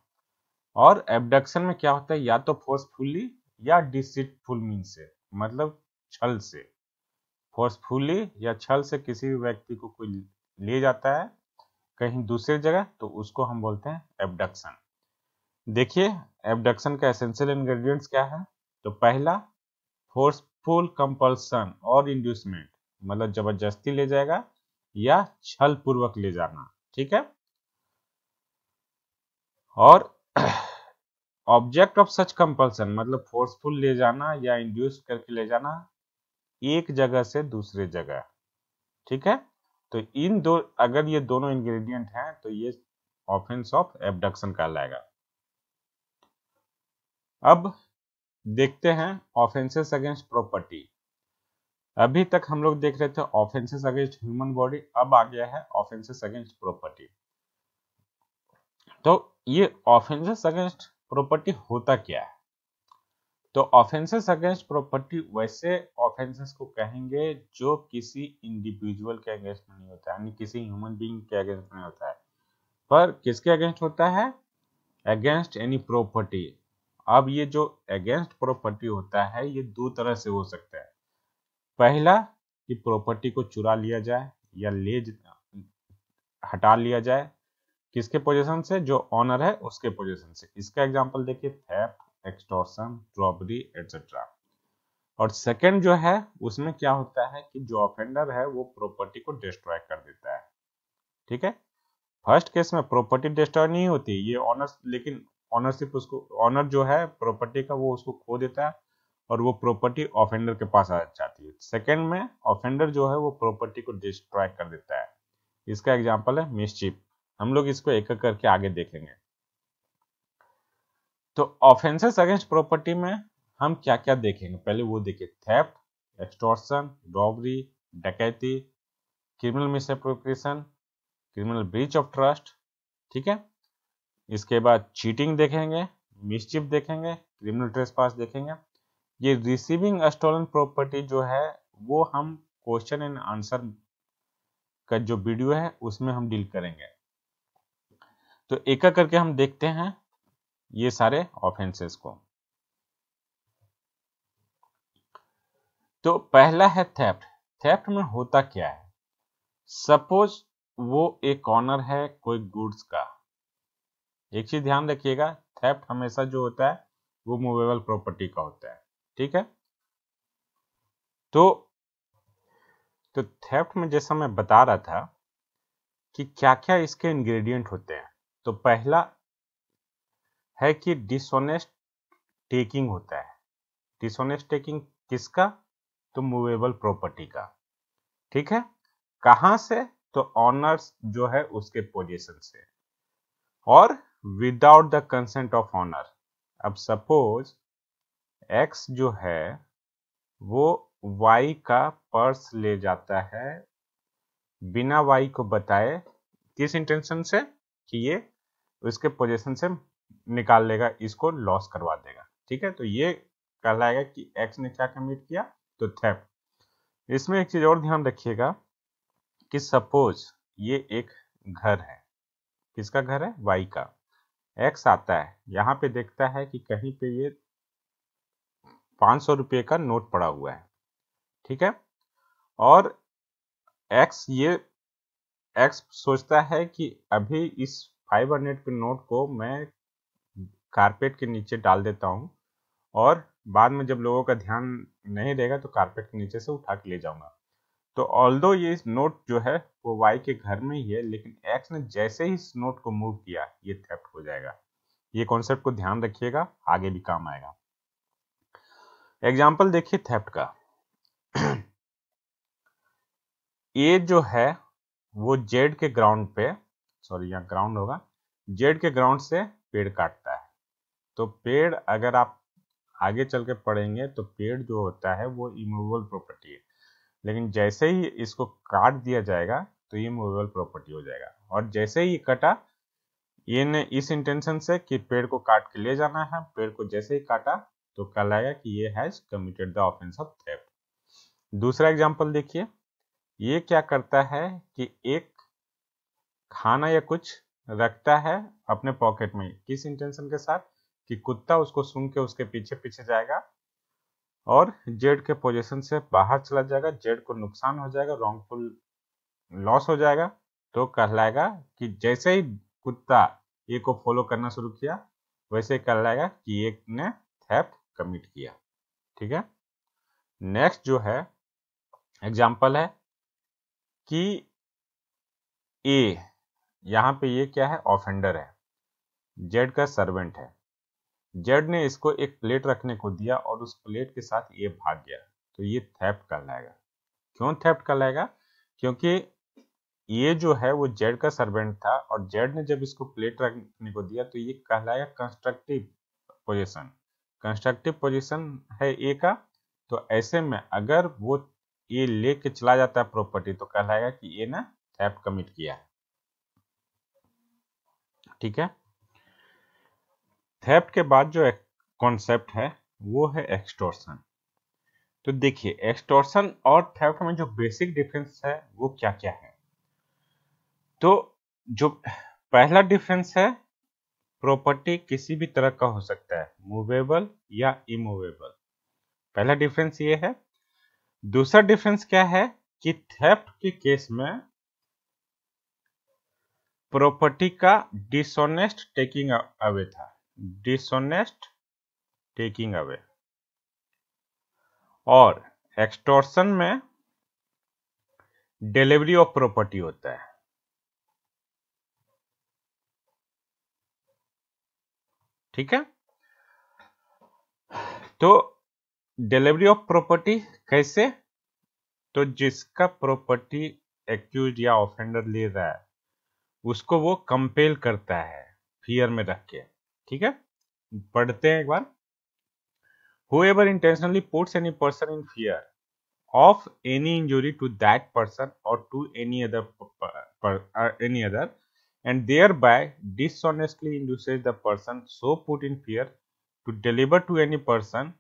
और एबडक्शन में क्या होता है या तो फोर्सफुली या डिसिटफुल मीन से मतलब छल से फोर्सफुली या छल से किसी भी व्यक्ति को कोई ले जाता है कहीं दूसरी जगह तो उसको हम बोलते हैं एबडक्शन देखिए एबडक्शन का एसेंशियल इंग्रेडिएंट्स क्या है तो पहला फोर्सफुल कंपल्सन और इंड्यूसमेंट मतलब जबरदस्ती ले जाएगा या छल पूर्वक ले जाना ठीक है और ऑब्जेक्ट ऑफ सच कंपल्सन मतलब फोर्सफुल ले जाना या इंड्यूस करके ले जाना एक जगह से दूसरे जगह ठीक है तो इन दो अगर ये दोनों इंग्रेडिएंट हैं तो ये ऑफेंस ऑफ एबडक्शन कहलाएगा अब देखते हैं ऑफेंसेस अगेंस्ट प्रॉपर्टी अभी तक हम लोग देख रहे थे ऑफेंसेस अगेंस्ट ह्यूमन बॉडी अब आ गया है ऑफेंसेस अगेंस्ट प्रॉपर्टी तो ये ऑफेंसेस अगेंस्ट प्रॉपर्टी होता क्या है तो ऑफेंसेस अगेंस्ट प्रॉपर्टी वैसे ऑफेंसेस को कहेंगे जो किसी इंडिविजुअल के अगेंस्ट में नहीं होता यानी किसी ह्यूमन बीइंग के अगेंस्ट में होता है पर किसके अगेंस्ट होता है अगेंस्ट एनी प्रॉपर्टी अब ये जो अगेंस्ट प्रॉपर्टी होता है ये दो तरह से हो सकता है पहला कि प्रॉपर्टी को चुरा लिया जाए या ले हटा लिया जाए किसके पोजीशन से जो ऑनर है उसके पोजीशन से इसका एग्जांपल देखिए थेफ्ट एक्सटॉर्शन रॉबरी एटसेट्रा और सेकंड जो है उसमें क्या होता है कि जो ऑफेंडर है वो प्रॉपर्टी को डिस्ट्रॉय कर देता है ठीक है फर्स्ट केस में प्रॉपर्टी डिस्ट्रॉय नहीं होती ये ऑनर लेकिन ऑनरशिप उसको ऑनर जो है प्रॉपर्टी का वो उसको खो देता है और वो प्रॉपर्टी ऑफेंडर के पास आ जाती है सेकंड में ऑफेंडर जो है वो प्रॉपर्टी को डिस्ट्रॉय कर देता है इसका एग्जांपल है मिसचीफ हम लोग इसको एक एक करके आगे देखेंगे तो ऑफेंसेस अगेंस्ट प्रॉपर्टी में हम क्या क्या देखेंगे पहले वो देखिए थेफ्ट रॉबरी डकैती criminal misappropriation criminal breach of trust ठीक है इसके बाद चीटिंग देखेंगे मिसचिप देखेंगे क्रिमिनल ट्रेस पास देखेंगे ये रिसीविंग स्टोलन प्रॉपर्टी जो है वो हम क्वेश्चन एंड आंसर का जो वीडियो है उसमें हम डील करेंगे तो एक एक करके हम देखते हैं ये सारे ऑफेंसेस को तो पहला है थेफ्ट थेफ्ट में होता क्या है सपोज वो एक कॉर्नर है कोई गुड्स का एक चीज ध्यान रखिएगा थेफ्ट हमेशा जो होता है वो मूवेबल प्रॉपर्टी का होता है ठीक है तो तो थेफ्ट में जैसा मैं बता रहा था कि क्या क्या इसके इंग्रेडिएंट होते हैं तो पहला है कि डिसऑनेस्ट टेकिंग होता है डिसऑनेस्ट टेकिंग किसका तो मूवेबल प्रॉपर्टी का ठीक है कहां से तो ऑनर्स जो है उसके पोजीशन से और without the consent of owner अब सपोज एक्स जो है वो वाई का पर्स ले जाता है बिना वाई को बताए किस इंटेंशन से कि ये तो इसके पोजीशन से निकाल लेगा इसको लॉस करवा देगा ठीक है तो ये कहलाएगा कि एक्स ने क्या कमिट किया तो थेफ्ट इसमें एक चीज और ध्यान रखिएगा कि सपोज ये एक घर है किसका घर है वाई का एक्स आता है यहाँ पे देखता है कि कहीं पे ये पांच सौ रुपये का नोट पड़ा हुआ है ठीक है और एक्स ये एक्स सोचता है कि अभी इस फाइबर नेट के नोट को मैं कारपेट के नीचे डाल देता हूँ और बाद में जब लोगों का ध्यान नहीं रहेगा तो कारपेट के नीचे से उठा के ले जाऊंगा तो ऑल दो ये नोट जो है वो वाई के घर में ही है लेकिन एक्स ने जैसे ही इस नोट को मूव किया ये थेप्ट हो जाएगा ये कॉन्सेप्ट को ध्यान रखिएगा आगे भी काम आएगा एग्जाम्पल देखिए थेप्ट का ए जो है वो जेड के ग्राउंड पे सॉरी यहाँ ग्राउंड होगा जेड के ग्राउंड से पेड़ काटता है तो पेड़ अगर आप आगे चल के पढ़ेंगे तो पेड़ जो होता है वो इमूवेबल प्रॉपर्टी है लेकिन जैसे ही इसको काट दिया जाएगा तो ये मूवेबल प्रॉपर्टी हो जाएगा और जैसे ही कटा ये ने इस इंटेंशन से कि पेड़ को काट के ले जाना है पेड़ को जैसे ही काटा तो कहलाएगा कि ये has committed the offence of theft दूसरा एग्जाम्पल देखिए ये क्या करता है कि एक खाना या कुछ रखता है अपने पॉकेट में किस इंटेंशन के साथ कि कुत्ता उसको सुन के उसके पीछे पीछे जाएगा और जेड के पोजीशन से बाहर चला जाएगा जेड को नुकसान हो जाएगा रॉन्गफुल लॉस हो जाएगा तो कहलाएगा कि जैसे ही कुत्ता ए को फॉलो करना शुरू किया वैसे कहलाएगा कि एक ने थेप्ट कमिट किया ठीक है नेक्स्ट जो है एग्जाम्पल है कि ए यहाँ पे ये क्या है ऑफेंडर है जेड का सर्वेंट है जेड ने इसको एक प्लेट रखने को दिया और उस प्लेट के साथ ये भाग गया तो ये थैप्ट लाएगा क्यों थैप्ट कहलाएगा क्योंकि ये जो है वो जेड का सर्वेंट था और जेड ने जब इसको प्लेट रखने को दिया तो ये कहलाएगा कंस्ट्रक्टिव पोजिशन कंस्ट्रक्टिव पोजिशन है ए का तो ऐसे में अगर वो ये लेके चला जाता है प्रॉपर्टी तो कहलाएगा कि ये ने थैप कमिट किया है ठीक है थेप्ट के बाद जो कॉन्सेप्ट है वो है एक्सटोर्सन तो देखिए एक्सटोर्सन और थेप्ट में जो बेसिक डिफरेंस है वो क्या क्या है तो जो पहला डिफरेंस है प्रॉपर्टी किसी भी तरह का हो सकता है मूवेबल या इमूवेबल पहला डिफरेंस ये है दूसरा डिफरेंस क्या है कि थेफ्ट के केस में प्रॉपर्टी का डिसऑनेस्ट टेकिंग अवे था डिसऑनेस्ट टेकिंग अवे और एक्सटोर्सन में डिलीवरी ऑफ प्रॉपर्टी होता है ठीक है तो डिलीवरी ऑफ प्रॉपर्टी कैसे तो जिसका प्रॉपर्टी एक्यूज या ऑफेंडर ले रहा है उसको वो कंपेल करता है फियर में रख के ठीक है पढ़ते हैं एक बार whoever intentionally puts any person in fear of any injury to that person और to any other any other and thereby dishonestly induce the person so put in fear to deliver to any person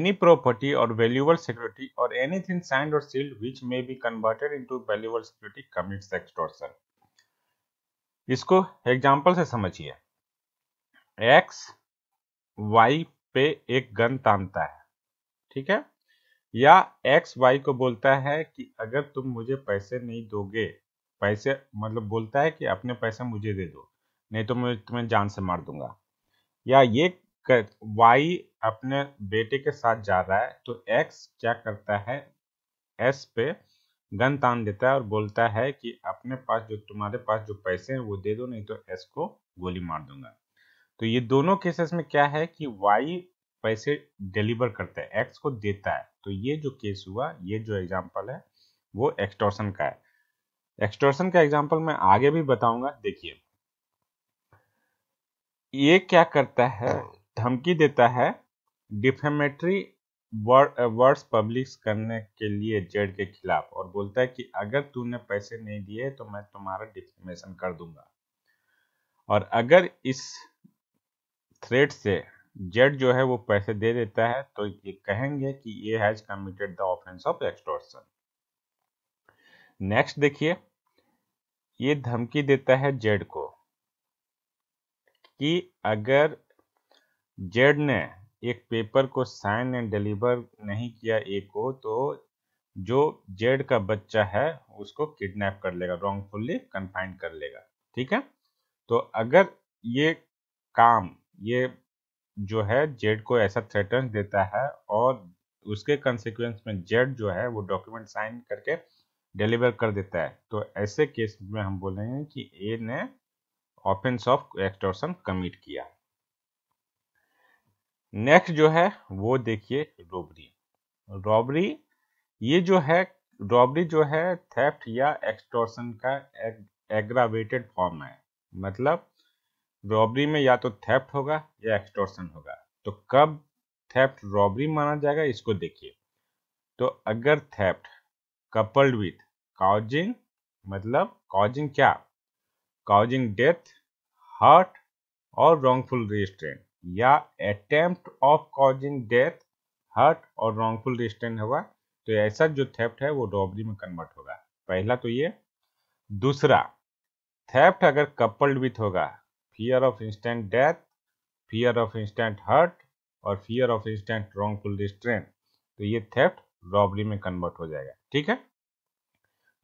any property और valuable security और anything signed और sealed which may be converted into security commits extortion इसको example से समझिए x Y पे एक gun तानता है ठीक है या एक्स वाई को बोलता है कि अगर तुम मुझे पैसे नहीं दोगे पैसे मतलब बोलता है कि अपने पैसे मुझे दे दो नहीं तो मैं तुम्हें जान से मार दूंगा या ये वाई अपने बेटे के साथ जा रहा है तो एक्स क्या करता है एस पे गन तान देता है और बोलता है कि अपने पास जो तुम्हारे पास जो पैसे हैं वो दे दो नहीं तो एस को गोली मार दूंगा तो ये दोनों केसेस में क्या है कि वाई पैसे डिलीवर करता है एक्स को देता है तो ये जो केस हुआ ये जो एग्जाम्पल है वो एक्सटोर्सन का है एक्सटोर्सन का एग्जाम्पल मैं आगे भी बताऊंगा देखिए ये क्या करता है धमकी देता है डिफेमेटरी वर्ड्स पब्लिश uh, करने के लिए जेड के खिलाफ और बोलता है कि अगर तूने पैसे नहीं दिए तो मैं तुम्हारा डिफेमेशन कर दूंगा और अगर इस थ्रेट से जेड जो है वो पैसे दे देता है तो ये कहेंगे कि ये has committed the offence of extortion next देखिए ये धमकी देता है जेड को कि अगर जेड ने एक पेपर को साइन एंड डिलीवर नहीं किया ए को तो जो जेड का बच्चा है उसको किडनैप कर लेगा रॉन्गफुल्ली कन्फाइंड कर लेगा ठीक है तो अगर ये काम ये जो है जेड को ऐसा थ्रेटन देता है और उसके कंसिक्वेंस में जेड जो है वो डॉक्यूमेंट साइन करके डिलीवर कर देता है तो ऐसे केस में हम बोलेंगे कि ए ने ऑफेंस ऑफ एक्सटोर्सन कमिट किया नेक्स्ट जो है वो देखिए रॉबरी रॉबरी ये जो है रॉबरी जो है थेफ्ट या एक्सटोर्सन का एग्रावेटेड फॉर्म है मतलब रॉबरी में या तो थेफ्ट होगा या एक्सटोर्सन होगा तो कब थेफ्ट रॉबरी माना जाएगा इसको देखिए तो अगर थेफ्ट कपल्ड विथ काउजिंग मतलब काउजिंग क्या काउजिंग डेथ हार्ट और रॉन्गफुल रेस्ट्रेंट या attempt of causing death hurt और रॉन्गफुल रिस्टेंट हुआ तो ऐसा जो थेफ्ट है वो रॉबरी में कन्वर्ट होगा पहला तो ये दूसरा थेफ्ट अगर कपल्ड विथ होगा fear of instant death fear of instant hurt और fear of instant wrongful restraint तो ये थेफ्ट रॉबरी में कन्वर्ट हो जाएगा ठीक है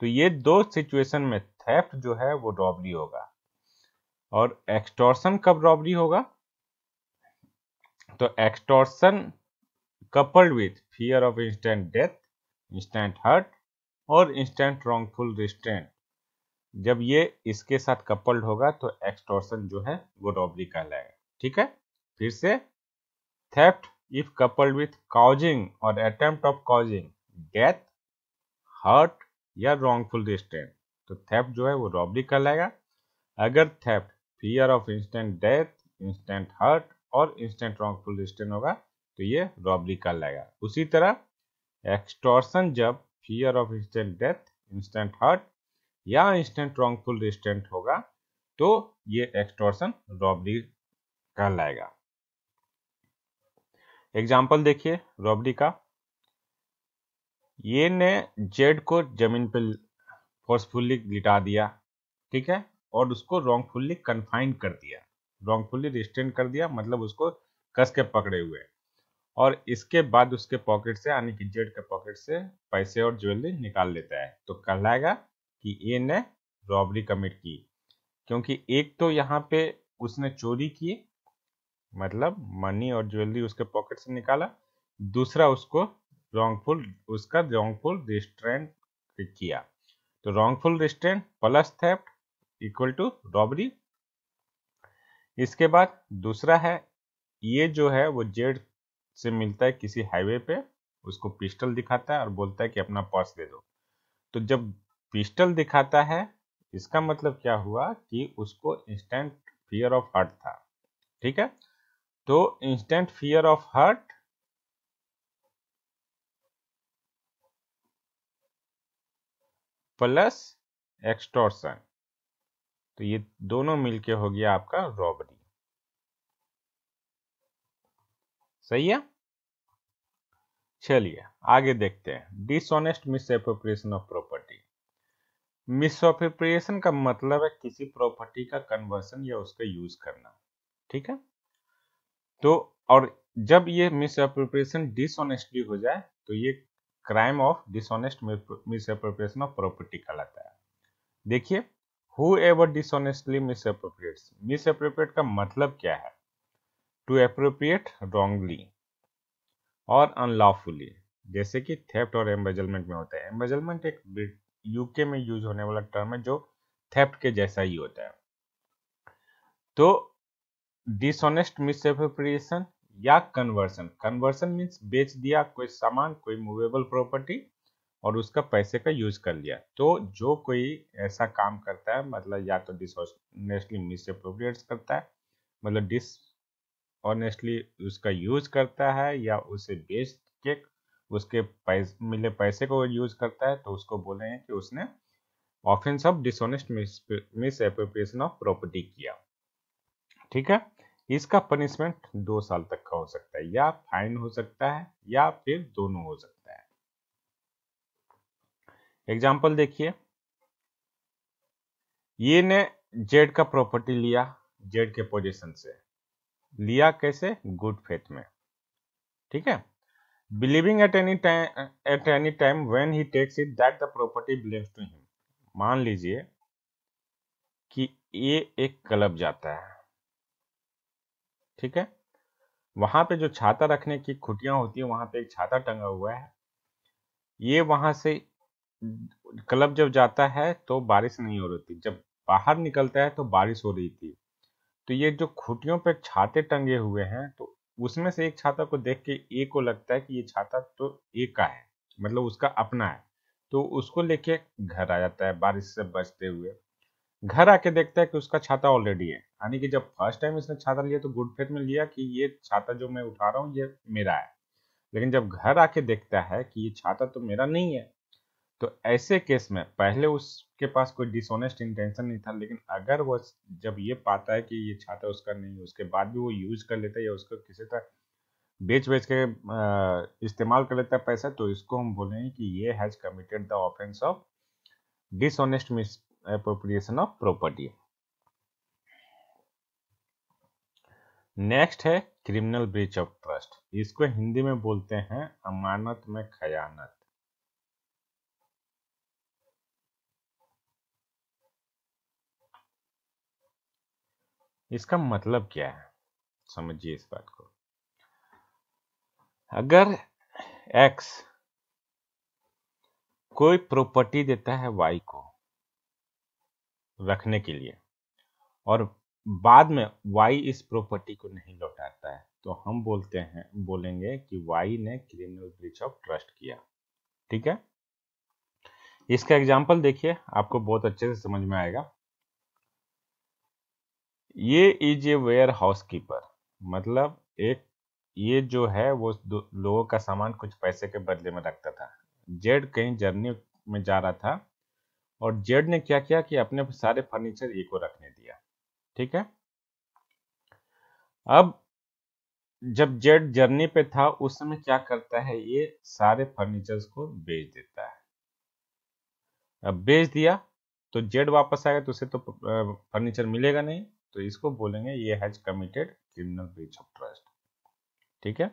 तो ये दो सिचुएशन में थेफ्ट जो है वो रॉबरी होगा और एक्सटोर्सन कब रॉबरी होगा तो extortion coupled with fear of instant death instant hurt और इंस्टेंट रॉन्गफुल रिस्टेंट जब ये इसके साथ कपल्ड होगा तो एक्सटॉर्सन जो है वो रॉबरी कहलाएगा ठीक है फिर से theft if coupled with causing और attempt of causing death hurt या रॉन्गफुल रिस्टेंट तो थेफ्ट जो है वो रॉबरी कहलाएगा अगर theft fear of instant death instant hurt और इंस्टेंट रॉन्गफुल रेजिस्टेंस होगा तो ये रॉबरी का लगेगा उसी तरह एक्सटोर्सन जब fear of instant death instant hurt या इंस्टेंट रॉन्गफुल रेजिस्टेंट होगा तो ये एक्सटोर्सन रॉबरी का लाएगा एग्जाम्पल देखिए रॉबरी का ये ने जेड को जमीन पर फोर्सफुल्ली लिटा दिया ठीक है और उसको रॉन्गफुल्ली कन्फाइंड कर दिया रॉन्गफुली रिस्टेंड कर दिया मतलब उसको कस के पकड़े हुए और इसके बाद उसके पॉकेट से यानी कि जेड के पॉकेट से पैसे और ज्वेलरी निकाल लेता है तो कहलाएगा कि ए ने रॉबरी कमिट की क्योंकि एक तो यहाँ पे उसने चोरी की मतलब मनी और ज्वेलरी उसके पॉकेट से निकाला दूसरा उसको रॉन्गफुल उसका रॉन्गफुल रिस्ट्रेंट किया तो wrongful restraint plus theft equal to robbery इसके बाद दूसरा है ये जो है वो जेड से मिलता है किसी हाईवे पे उसको पिस्टल दिखाता है और बोलता है कि अपना पर्स दे दो तो जब पिस्टल दिखाता है इसका मतलब क्या हुआ कि उसको इंस्टेंट फियर ऑफ हर्ट था ठीक है तो instant fear of hurt plus extortion तो ये दोनों मिलके हो गया आपका रॉबरी सही है चलिए आगे देखते हैं dishonest appropriation of property appropriation का मतलब है किसी प्रॉपर्टी का कन्वर्सन या उसका यूज करना ठीक है तो और जब ये मिस एप्रोप्रिएशन डिसऑनेस्टली हो जाए तो ये crime of dishonest appropriation of property कहलाता है देखिए whoever dishonestly misappropriates misappropriate का मतलब क्या है टू अप्रोप्रिएट रॉन्गली और अनलॉफुली जैसे कि थेफ्ट और एम्बेजलमेंट में होता है एम्बेजलमेंट एक यूके में यूज होने वाला टर्म है जो थेफ्ट के जैसा ही होता है तो डिसऑनेस्ट मिसअप्रोप्रिएशन या कन्वर्सन कन्वर्सन मीन्स बेच दिया कोई सामान कोई मूवेबल प्रॉपर्टी और उसका पैसे का यूज कर लिया तो जो कोई ऐसा काम करता है मतलब या तो डिसऑनेस्टली मिसअप्रोप्रिएट्स करता है मतलब डिस ऑनेस्टली उसका यूज करता है या उसे बेच के उसके पैसे मिले पैसे को यूज करता है तो उसको बोले हैं कि उसने offence of dishonest misappropriation of property किया ठीक है इसका पनिशमेंट दो साल तक का हो सकता है या फाइन हो सकता है या फिर दोनों हो सकता है एग्जाम्पल देखिए ये ने जेड का प्रॉपर्टी लिया जेड के पोजीशन से लिया कैसे गुड फेथ में ठीक है believing at any time at any time when he takes it that the property believe to him मान लीजिए कि ये एक क्लब जाता है ठीक है वहां पे जो छाता रखने की खुटियां होती है वहां पे एक छाता टंगा हुआ है ये वहां से क्लब जब जाता है तो बारिश नहीं हो रही थी जब बाहर निकलता है तो बारिश हो रही थी तो ये जो खुटियों पे छाते टंगे हुए हैं तो उसमें से एक छाता को देख के ए को लगता है कि ये छाता तो ए का है मतलब उसका अपना है तो उसको लेके घर आ जाता है बारिश से बचते हुए घर आके देखता है कि उसका छाता ऑलरेडी है यानी कि जब फर्स्ट टाइम इसने छाता लिया तो गुड फेथ में लिया कि ये छाता जो मैं उठा रहा हूँ ये मेरा है लेकिन जब घर आके देखता है कि ये छाता तो मेरा नहीं है तो ऐसे केस में पहले उसके पास कोई डिसऑनेस्ट इंटेंशन नहीं था लेकिन अगर वो जब ये पाता है कि ये छाता उसका नहीं है उसके बाद भी वो यूज कर लेता है या उसको किसी तरह बेच बेच के इस्तेमाल कर लेता है पैसा तो इसको हम बोलेंगे कि ये has committed the offence of dishonest misappropriation of property next है क्रिमिनल ब्रीच ऑफ ट्रस्ट इसको हिंदी में बोलते हैं अमानत में खयानत इसका मतलब क्या है समझिए इस बात को अगर एक्स कोई प्रॉपर्टी देता है वाई को रखने के लिए और बाद में वाई इस प्रॉपर्टी को नहीं लौटाता है तो हम बोलते हैं बोलेंगे कि वाई ने क्रिमिनल ब्रिच ऑफ ट्रस्ट किया ठीक है इसका एग्जाम्पल देखिए आपको बहुत अच्छे से समझ में आएगा ये is a warehouse keeper मतलब एक ये जो है वो लोगों का सामान कुछ पैसे के बदले में रखता था जेड कहीं जर्नी में जा रहा था और जेड ने क्या किया कि अपने सारे फर्नीचर ये को रखने दिया ठीक है अब जब जेड जर्नी पे था उस समय क्या करता है ये सारे फर्नीचर्स को बेच देता है अब बेच दिया तो जेड वापस आएगा तो उसे तो फर्नीचर मिलेगा नहीं तो इसको बोलेंगे ये has committed criminal breach of trust ठीक है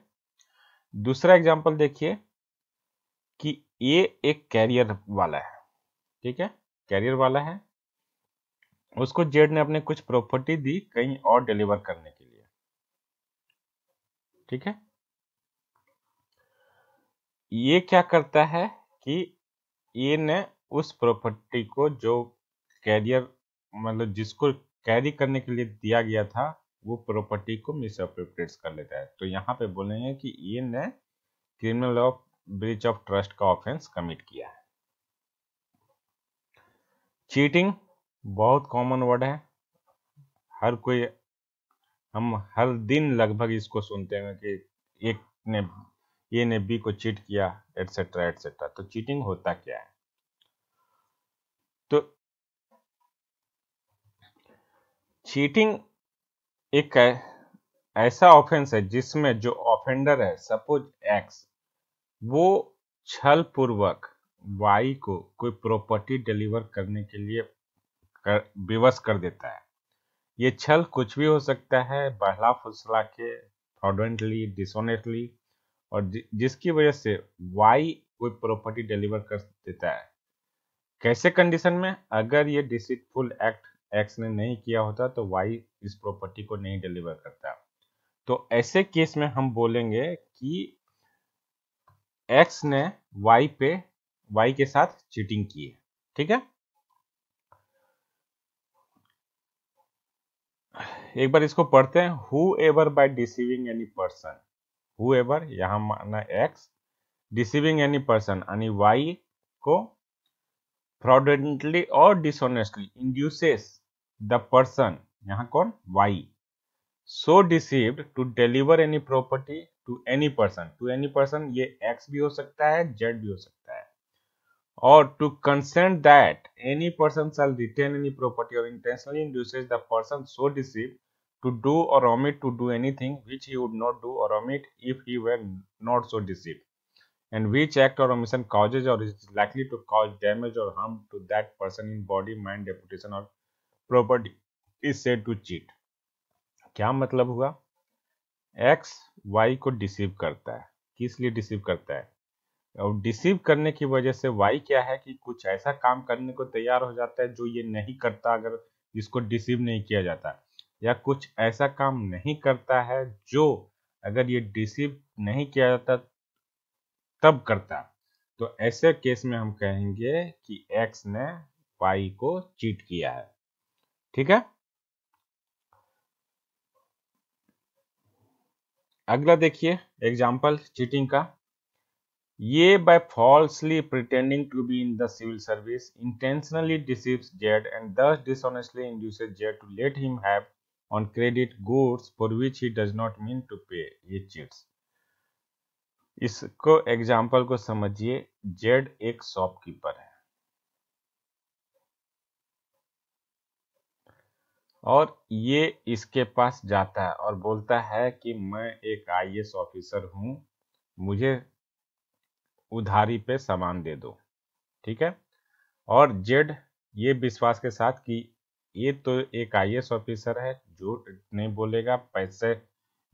दूसरा एग्जाम्पल देखिए कि ये एक कैरियर वाला है ठीक है कैरियर वाला है उसको जेड ने अपने कुछ प्रॉपर्टी दी कहीं और डिलीवर करने के लिए ठीक है ये क्या करता है कि ये ने उस प्रॉपर्टी को जो कैरियर मतलब जिसको कैरी करने के लिए दिया गया था वो प्रॉपर्टी को मिस कर लेता है तो यहाँ पे बोलेंगे कि ये ने criminal of breach of trust का ऑफेंस कमिट किया है चीटिंग बहुत कॉमन वर्ड है हर कोई हम हर दिन लगभग इसको सुनते हैं कि एक ने ए ने बी को चीट किया एटसेट्रा एटसेट्रा तो चीटिंग होता क्या है तो चीटिंग एक ऐसा ऑफेंस है जिसमें जो ऑफेंडर है सपोज एक्स वो छल पूर्वक वाई को कोई प्रॉपर्टी डिलीवर करने के लिए कर, विवश कर देता है ये छल कुछ भी हो सकता है बहला फुसला के फ्रॉडेंटली डिसऑनेस्टली और जि, जिसकी वजह से वाई कोई प्रॉपर्टी डिलीवर कर देता है कैसे कंडीशन में अगर ये डिसिटफुल एक्ट एक्स ने नहीं किया होता तो वाई इस प्रॉपर्टी को नहीं डिलीवर करता तो ऐसे केस में हम बोलेंगे कि एक्स ने वाई पे वाई के साथ चीटिंग की है ठीक है एक बार इसको पढ़ते हैं whoever by deceiving any person whoever यहां माना एक्स डिसीविंग एनी पर्सन यानी वाई को फ्रॉडेंटली और डिसऑनेस्टली इंड्यूसेस द पर्सन यहाँ कौन Y so deceived to deliver any property to any person to any person ये X भी हो सकता है जेड भी हो सकता है और to consent that any person shall retain any property और intentionally induces the person so deceived to do और omit to do anything which he would not do और omit if he were not so deceived and which act और omission causes और is likely to cause damage और harm to that person in body mind reputation और property is said to cheat क्या मतलब हुआ x Y को deceive करता है किस लिए डिसीव करता है और डिसीव करने की वजह से वाई क्या है कि कुछ ऐसा काम करने को तैयार हो जाता है जो ये नहीं करता अगर इसको डिसीव नहीं किया जाता या कुछ ऐसा काम नहीं करता है जो अगर ये डिसीव नहीं किया जाता तब करता तो ऐसे केस में हम कहेंगे कि एक्स ने वाई को चीट किया है ठीक है अगला देखिए एग्जाम्पल चीटिंग का ये by falsely pretending to be in the civil service intentionally deceives Z and thus dishonestly induces Z to let him have on credit goods for which he does not mean to pay ये cheats इसको example को समझिए Z एक shopkeeper है और ये इसके पास जाता है और बोलता है कि मैं एक आईएएस ऑफिसर हूँ मुझे उधारी पे सामान दे दो ठीक है और जेड ये विश्वास के साथ कि ये तो एक आईएएस ऑफिसर है जो नहीं बोलेगा पैसे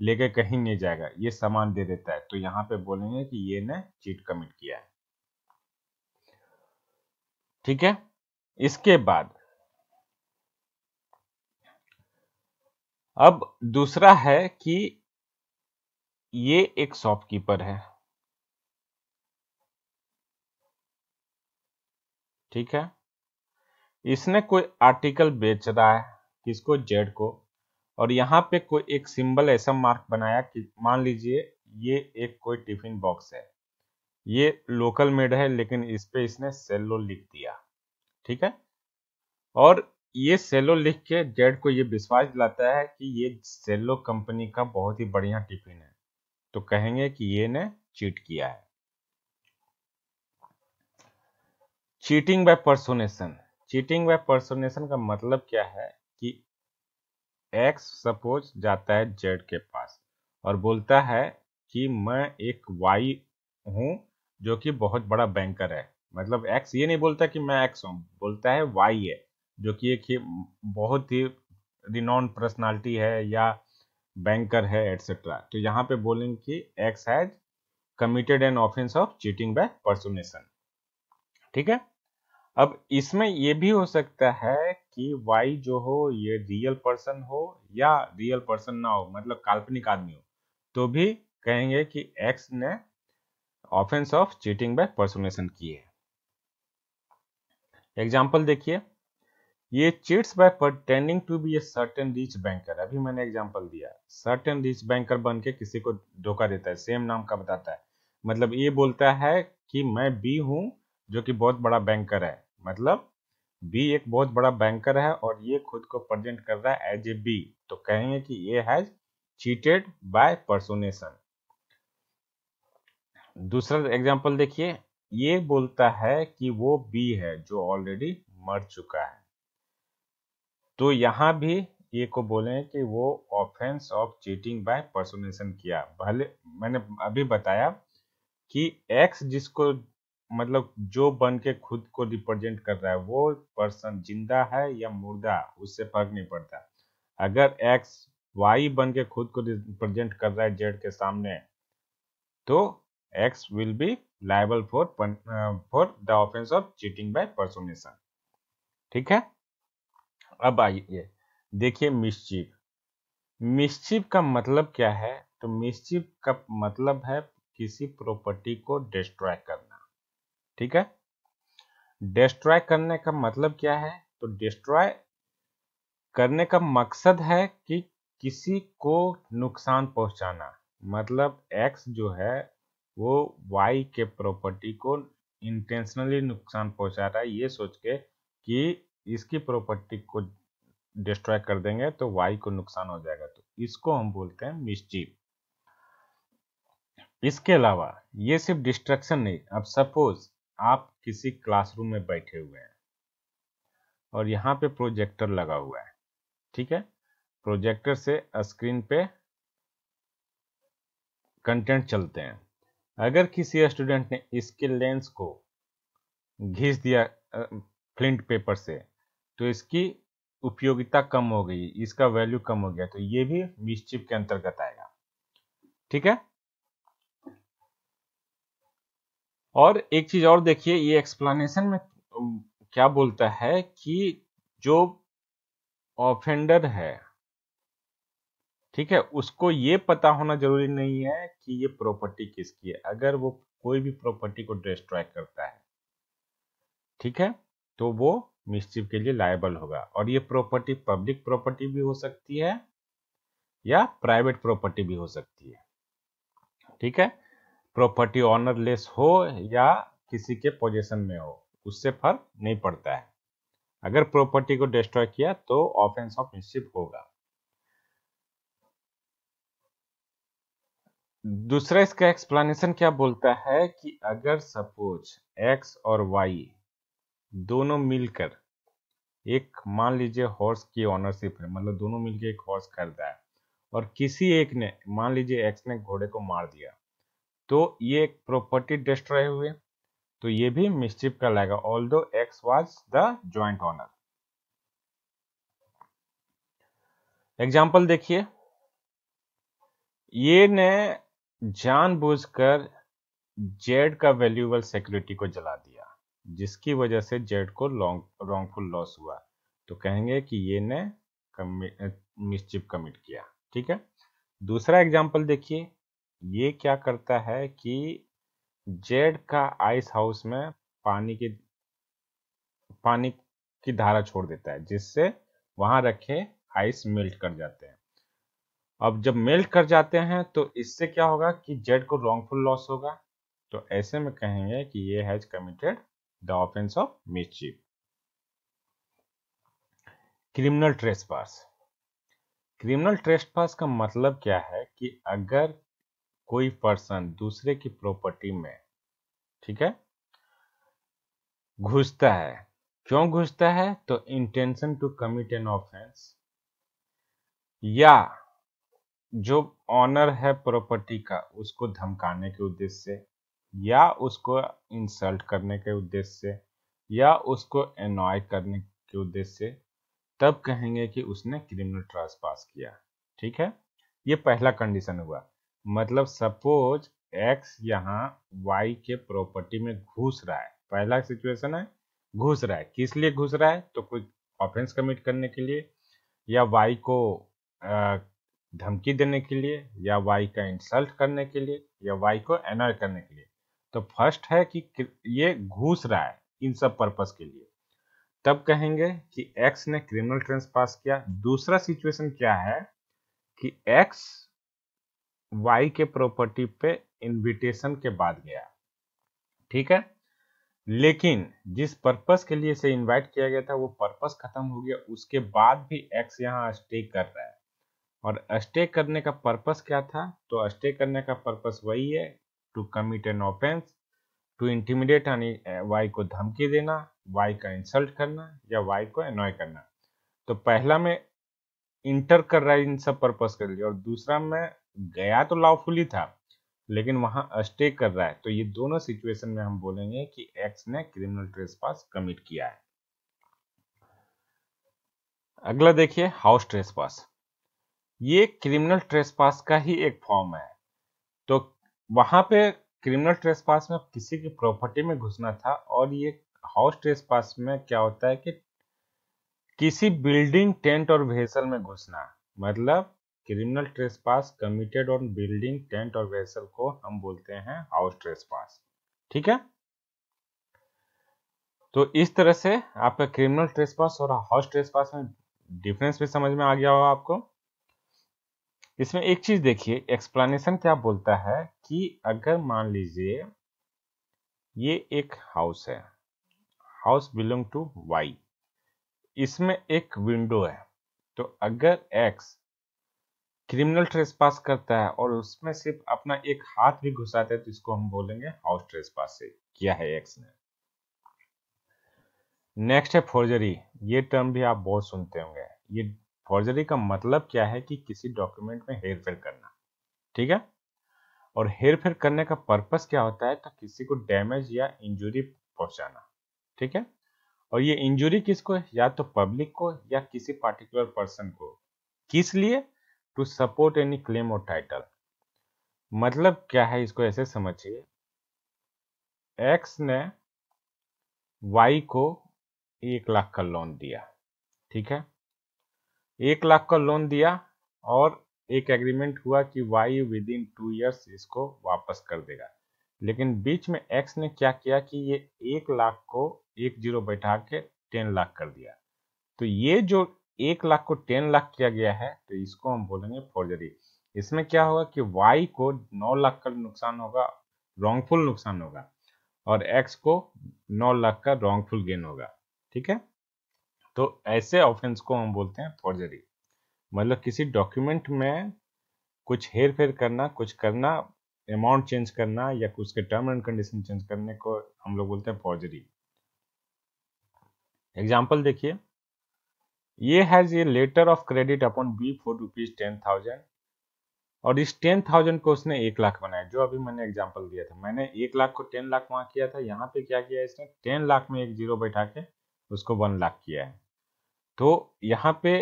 लेके कहीं नहीं जाएगा ये सामान दे देता है तो यहाँ पे बोलेंगे कि ये ने चीट कमिट किया है ठीक है इसके बाद अब दूसरा है कि ये एक शॉपकीपर है ठीक है इसने कोई आर्टिकल बेच रहा है किसको जेड को और यहां पे कोई एक सिंबल ऐसा मार्क बनाया कि मान लीजिए ये एक कोई टिफिन बॉक्स है ये लोकल मेड है लेकिन इस पे इसने सेल्लो लिख दिया ठीक है और ये सेलो लिख के जेड को ये विश्वास दिलाता है कि ये सेलो कंपनी का बहुत ही बढ़िया टिफिन है तो कहेंगे कि ये ने चीट किया है cheating by personation cheating by personation का मतलब क्या है कि एक्स सपोज जाता है जेड के पास और बोलता है कि मैं एक वाई हूं जो कि बहुत बड़ा बैंकर है मतलब एक्स ये नहीं बोलता कि मैं एक्स हूं बोलता है वाई है जो कि एक ही बहुत ही रिनॉन पर्सनालिटी है या बैंकर है एटसेट्रा तो यहाँ पे बोलेंगे कि X has committed an offence of cheating by personation ठीक है अब इसमें ये भी हो सकता है कि वाई जो हो ये रियल पर्सन हो या रियल पर्सन ना हो मतलब काल्पनिक आदमी हो तो भी कहेंगे कि एक्स ने offence of cheating by personation की है एग्जाम्पल देखिए ये cheats by pretending to be a certain rich banker अभी मैंने एग्जांपल दिया सर्टेन रिच बैंकर बन के किसी को धोखा देता है सेम नाम का बताता है मतलब ये बोलता है कि मैं बी हूं जो कि बहुत बड़ा बैंकर है मतलब बी एक बहुत बड़ा बैंकर है और ये खुद को प्रेजेंट कर रहा है एज ए बी तो कहेंगे कि ये हैज चीटेड बाय परसोनेशन दूसरा एग्जाम्पल देखिए ये बोलता है कि वो बी है जो ऑलरेडी मर चुका है तो यहाँ भी ये को बोले कि वो offence of cheating by personation किया भले मैंने अभी बताया कि एक्स जिसको मतलब जो बन के खुद को रिप्रेजेंट कर रहा है वो पर्सन जिंदा है या मुर्दा उससे फर्क नहीं पड़ता अगर एक्स वाई बन के खुद को रिप्रेजेंट कर रहा है जेड के सामने तो X will be liable for for the offence of cheating by personation ठीक है अब आइए देखिए मिसचीफ मिसचीफ का मतलब क्या है तो मिसचीफ का मतलब है किसी प्रॉपर्टी को डिस्ट्रॉय करना ठीक है डिस्ट्रॉय करने का मतलब क्या है तो डिस्ट्रॉय करने का मकसद है कि किसी को नुकसान पहुंचाना मतलब एक्स जो है वो वाई के प्रॉपर्टी को इंटेंशनली नुकसान पहुंचा रहा है ये सोच के कि इसकी प्रॉपर्टी को डिस्ट्रॉय कर देंगे तो वाई को नुकसान हो जाएगा तो इसको हम बोलते हैं मिसचीफ इसके अलावा ये सिर्फ डिस्ट्रक्शन नहीं अब सपोज आप किसी क्लासरूम में बैठे हुए हैं और यहाँ पे प्रोजेक्टर लगा हुआ है ठीक है प्रोजेक्टर से स्क्रीन पे कंटेंट चलते हैं अगर किसी स्टूडेंट ने इसके लेंस को घिस दिया फ्लिंट पेपर से तो इसकी उपयोगिता कम हो गई इसका वैल्यू कम हो गया तो ये भी मिसचिप के अंतर्गत आएगा ठीक है और एक चीज और देखिए ये एक्सप्लेनेशन में क्या बोलता है कि जो ऑफेंडर है ठीक है उसको ये पता होना जरूरी नहीं है कि ये प्रॉपर्टी किसकी है अगर वो कोई भी प्रॉपर्टी को डिस्ट्रॉय करता है ठीक है तो वो मिसचिव के लिए लायबल होगा और ये प्रॉपर्टी पब्लिक प्रॉपर्टी भी हो सकती है या प्राइवेट प्रॉपर्टी भी हो सकती है ठीक है प्रॉपर्टी ऑनरलेस हो या किसी के पोजेशन में हो उससे फर्क नहीं पड़ता है अगर प्रॉपर्टी को डिस्ट्रॉय किया तो ऑफेंस ऑफ मिसचिप होगा दूसरा इसका एक्सप्लेनेशन क्या बोलता है कि अगर सपोज एक्स और वाई दोनों मिलकर एक मान लीजिए हॉर्स की ऑनरशिप है मतलब दोनों मिलकर एक हॉर्स खरीदा है और किसी एक ने मान लीजिए एक्स ने घोड़े को मार दिया तो ये एक प्रॉपर्टी डिस्ट्रॉय हुए तो ये भी मिस्चिप कहलाएगा although X was the joint owner example देखिए ये ने जानबूझकर जेड का वैल्यूबल सिक्योरिटी को जला दिया जिसकी वजह से जेड को लॉन्ग रॉन्गफुल लॉस हुआ तो कहेंगे कि ये ने मिसचिप कमिट किया ठीक है दूसरा एग्जाम्पल देखिए ये क्या करता है कि जेड का आइस हाउस में पानी के पानी की धारा छोड़ देता है जिससे वहां रखे आइस मेल्ट कर जाते हैं अब जब मेल्ट कर जाते हैं तो इससे क्या होगा कि जेड को रॉन्गफुल लॉस होगा तो ऐसे में कहेंगे कि ये has committed the offense of mischief. Criminal trespass criminal trespass का मतलब क्या है कि अगर कोई पर्सन दूसरे की प्रॉपर्टी में ठीक है घुसता है क्यों घुसता है तो intention to commit an offence या जो ऑनर है प्रॉपर्टी का उसको धमकाने के उद्देश्य से या उसको इंसल्ट करने के उद्देश्य से या उसको एनॉय करने के उद्देश्य से तब कहेंगे कि उसने क्रिमिनल ट्रांस पास किया ठीक है ये पहला कंडीशन हुआ मतलब सपोज एक्स यहाँ वाई के प्रॉपर्टी में घुस रहा है पहला सिचुएशन है घुस रहा है किस लिए घुस रहा है तो कोई ऑफेंस कमिट करने के लिए या वाई को धमकी देने के लिए या वाई का इंसल्ट करने के लिए या वाई को एनॉय करने के लिए तो फर्स्ट है कि ये घूस रहा है इन सब पर्पस के लिए तब कहेंगे कि एक्स ने क्रिमिनल ट्रेंस पास किया दूसरा सिचुएशन क्या है कि एक्स वाई के प्रॉपर्टी पे इनविटेशन के बाद गया ठीक है लेकिन जिस पर्पस के लिए से इनवाइट किया गया था वो पर्पस खत्म हो गया उसके बाद भी एक्स यहाँ स्टे कर रहा है और स्टे करने का पर्पस क्या था तो स्टे करने का पर्पस वही है to commit an offence to intimidate यानी वाई को धमकी देना वाई का इंसल्ट करना या वाई को एनॉय करना तो पहला में इंटर कर रहा है इन सब पर्पज के लिए और दूसरा में गया तो लॉफुली था लेकिन वहां स्टे कर रहा है तो ये दोनों सिचुएशन में हम बोलेंगे कि एक्स ने क्रिमिनल ट्रेस पास कमिट किया है अगला देखिए हाउस ट्रेस पास ये क्रिमिनल ट्रेस पास का ही एक फॉर्म है तो वहां पे क्रिमिनल ट्रेस पास में किसी की प्रॉपर्टी में घुसना था और ये हाउस ट्रेस पास में क्या होता है कि किसी बिल्डिंग टेंट और वेसल में घुसना मतलब criminal trespass committed on building tent और वेसल को हम बोलते हैं हाउस ट्रेस पास ठीक है तो इस तरह से आपका क्रिमिनल ट्रेस पास और हाउस ट्रेस पास में डिफरेंस भी समझ में आ गया होगा आपको इसमें एक चीज देखिए एक्सप्लेनेशन क्या बोलता है कि अगर मान लीजिए ये एक हाउस है हाउस बिलोंग टू वाई इसमें एक विंडो है तो अगर एक्स क्रिमिनल ट्रेस पास करता है और उसमें सिर्फ अपना एक हाथ भी घुसाता है तो इसको हम बोलेंगे हाउस ट्रेस पास से किया है एक्स ने नेक्स्ट है फोर्जरी ये टर्म भी आप बहुत सुनते होंगे ये फॉर्जरी का मतलब क्या है कि किसी डॉक्यूमेंट में हेर फेर करना ठीक है और हेर फेर करने का पर्पस क्या होता है तो किसी को डैमेज या इंजुरी पहुंचाना ठीक है और ये इंजुरी किसको है या तो पब्लिक को या किसी पार्टिकुलर पर्सन को किस लिए टू सपोर्ट एनी क्लेम और टाइटल मतलब क्या है इसको ऐसे समझिए एक्स ने वाई को एक लाख का लोन दिया ठीक है एक लाख का लोन दिया और एक एग्रीमेंट हुआ कि Y within two years इसको वापस कर देगा लेकिन बीच में एक्स ने क्या किया कि ये एक लाख को एक जीरो बैठा के टेन लाख कर दिया तो ये जो एक लाख को टेन लाख किया गया है तो इसको हम बोलेंगे फोर्जरी इसमें क्या होगा कि वाई को नौ लाख का नुकसान होगा रॉन्गफुल नुकसान होगा और एक्स को नौ लाख का रॉन्गफुल गेन होगा ठीक है तो ऐसे ऑफेंस को हम बोलते हैं फॉर्जरी मतलब किसी डॉक्यूमेंट में कुछ हेर फेर करना कुछ करना अमाउंट चेंज करना या उसके टर्म एंड कंडीशन चेंज करने को हम लोग बोलते हैं फॉर्जरी एग्जाम्पल देखिए ये हैज ये letter of credit upon B for rupees ten thousand और इस टेन थाउजेंड को उसने एक लाख बनाया जो अभी मैंने एग्जाम्पल दिया था मैंने एक लाख को टेन लाख वहां किया था यहाँ पे क्या किया इसने टेन लाख में एक जीरो बैठा के उसको वन लाख किया है तो यहां पे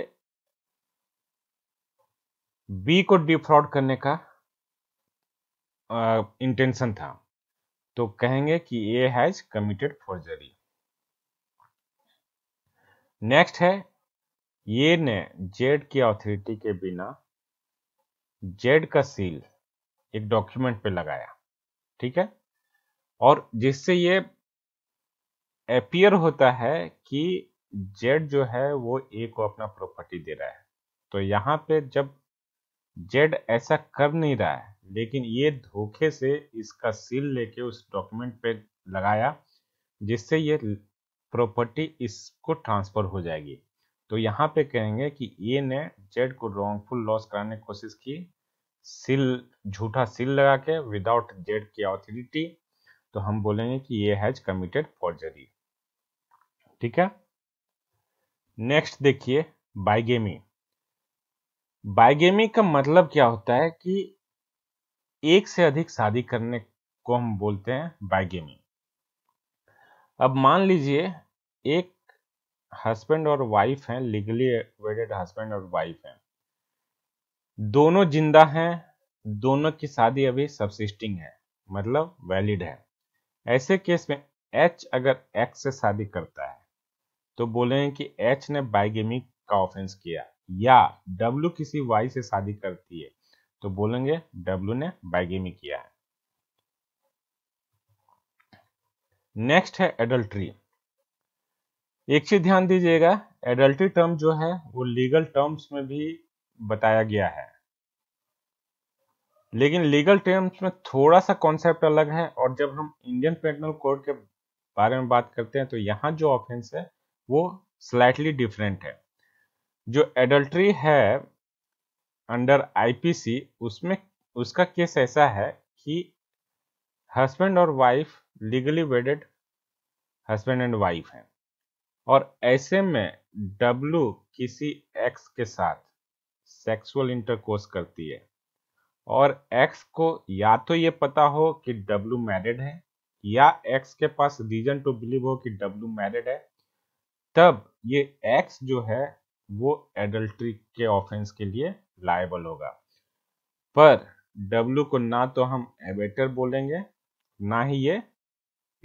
बी को डिफ्रॉड करने का इंटेंशन था तो कहेंगे कि A has committed forgery next है ये ने जेड की ऑथोरिटी के बिना जेड का सील एक डॉक्यूमेंट पे लगाया ठीक है और जिससे ये अपियर होता है कि जेड जो है वो ए को अपना प्रॉपर्टी दे रहा है तो यहाँ पे जब जेड ऐसा कर नहीं रहा है लेकिन ये धोखे से इसका सील लेके उस डॉक्यूमेंट पे लगाया जिससे ये प्रॉपर्टी इसको ट्रांसफर हो जाएगी तो यहाँ पे कहेंगे कि ए ने जेड को रॉन्गफुल लॉस कराने की कोशिश की सील झूठा सील लगा के विदाउट जेड की ऑथोरिटी तो हम बोलेंगे कि ये हैज कमिटेड फॉर्जरी ठीक है नेक्स्ट देखिए बाइगेमी बाइगेमी का मतलब क्या होता है कि एक से अधिक शादी करने को हम बोलते हैं बाइगेमी अब मान लीजिए एक हस्बैंड और वाइफ हैं लीगली वेडेड हस्बैंड और वाइफ हैं दोनों जिंदा हैं दोनों की शादी अभी सबसिस्टिंग है मतलब वैलिड है ऐसे केस में एच अगर एक्स से शादी करता है तो बोले कि एच ने बाइगेमी का ऑफेंस किया या डब्ल्यू किसी वाई से शादी करती है तो बोलेंगे डब्ल्यू ने बाइगेमी किया है नेक्स्ट है एडल्ट्री एक चीज ध्यान दीजिएगा एडल्ट्री टर्म जो है वो लीगल टर्म्स में भी बताया गया है लेकिन लीगल टर्म्स में थोड़ा सा कॉन्सेप्ट अलग है और जब हम इंडियन पेटनल कोड के बारे में बात करते हैं तो यहां जो ऑफेंस है वो स्लाइटली डिफरेंट है जो एडल्ट्री है अंडर आईपीसी उसमें उसका केस ऐसा है कि हस्बैंड और wife legally wedded husband and wife हैं और ऐसे में डब्लू किसी एक्स के साथ सेक्सुअल इंटरकोर्स करती है और एक्स को या तो ये पता हो कि डब्लू मैरिड है या एक्स के पास रीजन टू बिलीव हो कि डब्लू मैरिड है तब ये एक्स जो है वो एडल्ट्री के ऑफेंस के लिए लायबल होगा पर डब्ल्यू को ना तो हम एबेटर बोलेंगे ना ही ये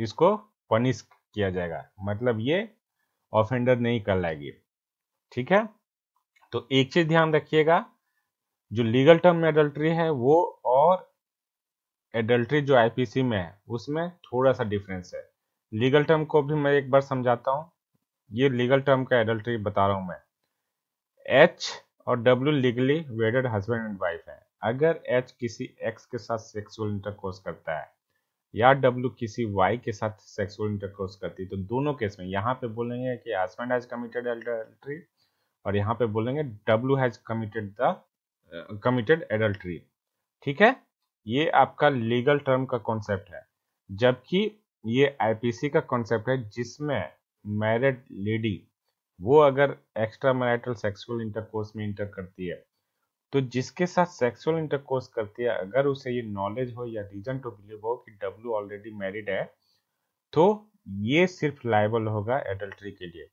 इसको पनिश किया जाएगा मतलब ये ऑफेंडर नहीं कर लाएगी ठीक है तो एक चीज ध्यान रखिएगा जो लीगल टर्म में एडल्ट्री है वो और एडल्ट्री जो आईपीसी में है उसमें थोड़ा सा डिफरेंस है लीगल टर्म को भी मैं एक बार समझाता हूँ ये लीगल टर्म का एडल्ट्री बता रहा हूं मैं एच और W legally wedded husband and wife है अगर एच किसी एक्स के साथ सेक्सुअल इंटरकोर्स करता है या डब्ल्यू किसी वाई के साथ सेक्सुअल इंटरकोर्स करती है तो दोनों केस में यहाँ पे बोलेंगे कि हस्बैंड हैज कमिटेड एडल्ट्री और यहाँ पे बोलेंगे W has committed the committed adultery ठीक है ये आपका लीगल टर्म का कॉन्सेप्ट है जबकि ये आईपीसी का कॉन्सेप्ट है जिसमें मैरिड लेडी वो अगर एक्स्ट्रा मैरिटल सेक्सुअल इंटरकोर्स में इंटर करती है तो जिसके साथ सेक्सुअल इंटरकोर्स करती है अगर उसे ये नॉलेज हो या रीजन टू बिलीव हो कि डब्ल्यू ऑलरेडी मैरिड है तो ये सिर्फ लाइबल होगा एडल्ट्री के लिए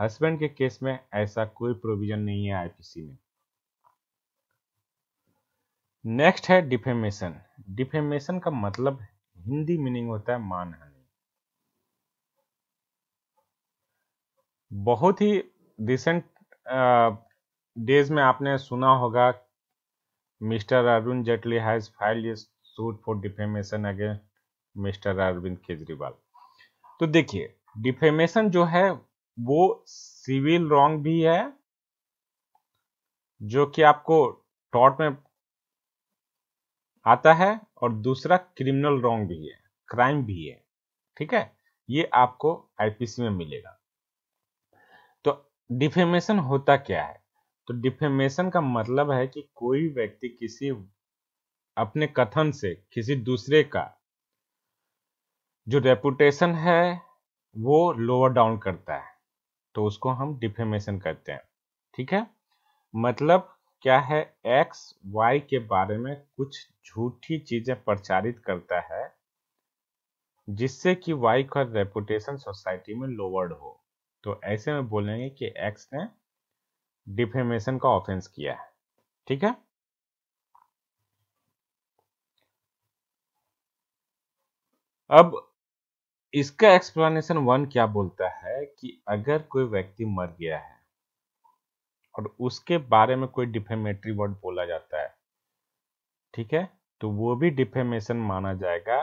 हस्बैंड के केस में ऐसा कोई प्रोविजन नहीं है आईपीसी में नेक्स्ट है डिफेमेशन डिफेमेशन का मतलब हिंदी मीनिंग होता है मानहानि बहुत ही रिसेंट डेज uh, में आपने सुना होगा mister Arun Jaitley has file suit for defamation against mister Arvind Kejriwal तो देखिए डिफेमेशन जो है वो सिविल रॉन्ग भी है जो कि आपको टॉट में आता है और दूसरा क्रिमिनल रॉन्ग भी है क्राइम भी है ठीक है ये आपको आईपीसी में मिलेगा डिफेमेशन होता क्या है तो डिफेमेशन का मतलब है कि कोई व्यक्ति किसी अपने कथन से किसी दूसरे का जो रेपुटेशन है वो लोअर डाउन करता है तो उसको हम डिफेमेशन करते हैं ठीक है मतलब क्या है एक्स वाई के बारे में कुछ झूठी चीजें प्रचारित करता है जिससे कि वाई का रेपुटेशन सोसाइटी में लोअर्ड हो तो ऐसे में बोलेंगे कि एक्स ने डिफेमेशन का ऑफेंस किया है ठीक है अब इसका एक्सप्लेनेशन वन क्या बोलता है कि अगर कोई व्यक्ति मर गया है और उसके बारे में कोई डिफेमेटरी वर्ड बोला जाता है ठीक है तो वो भी डिफेमेशन माना जाएगा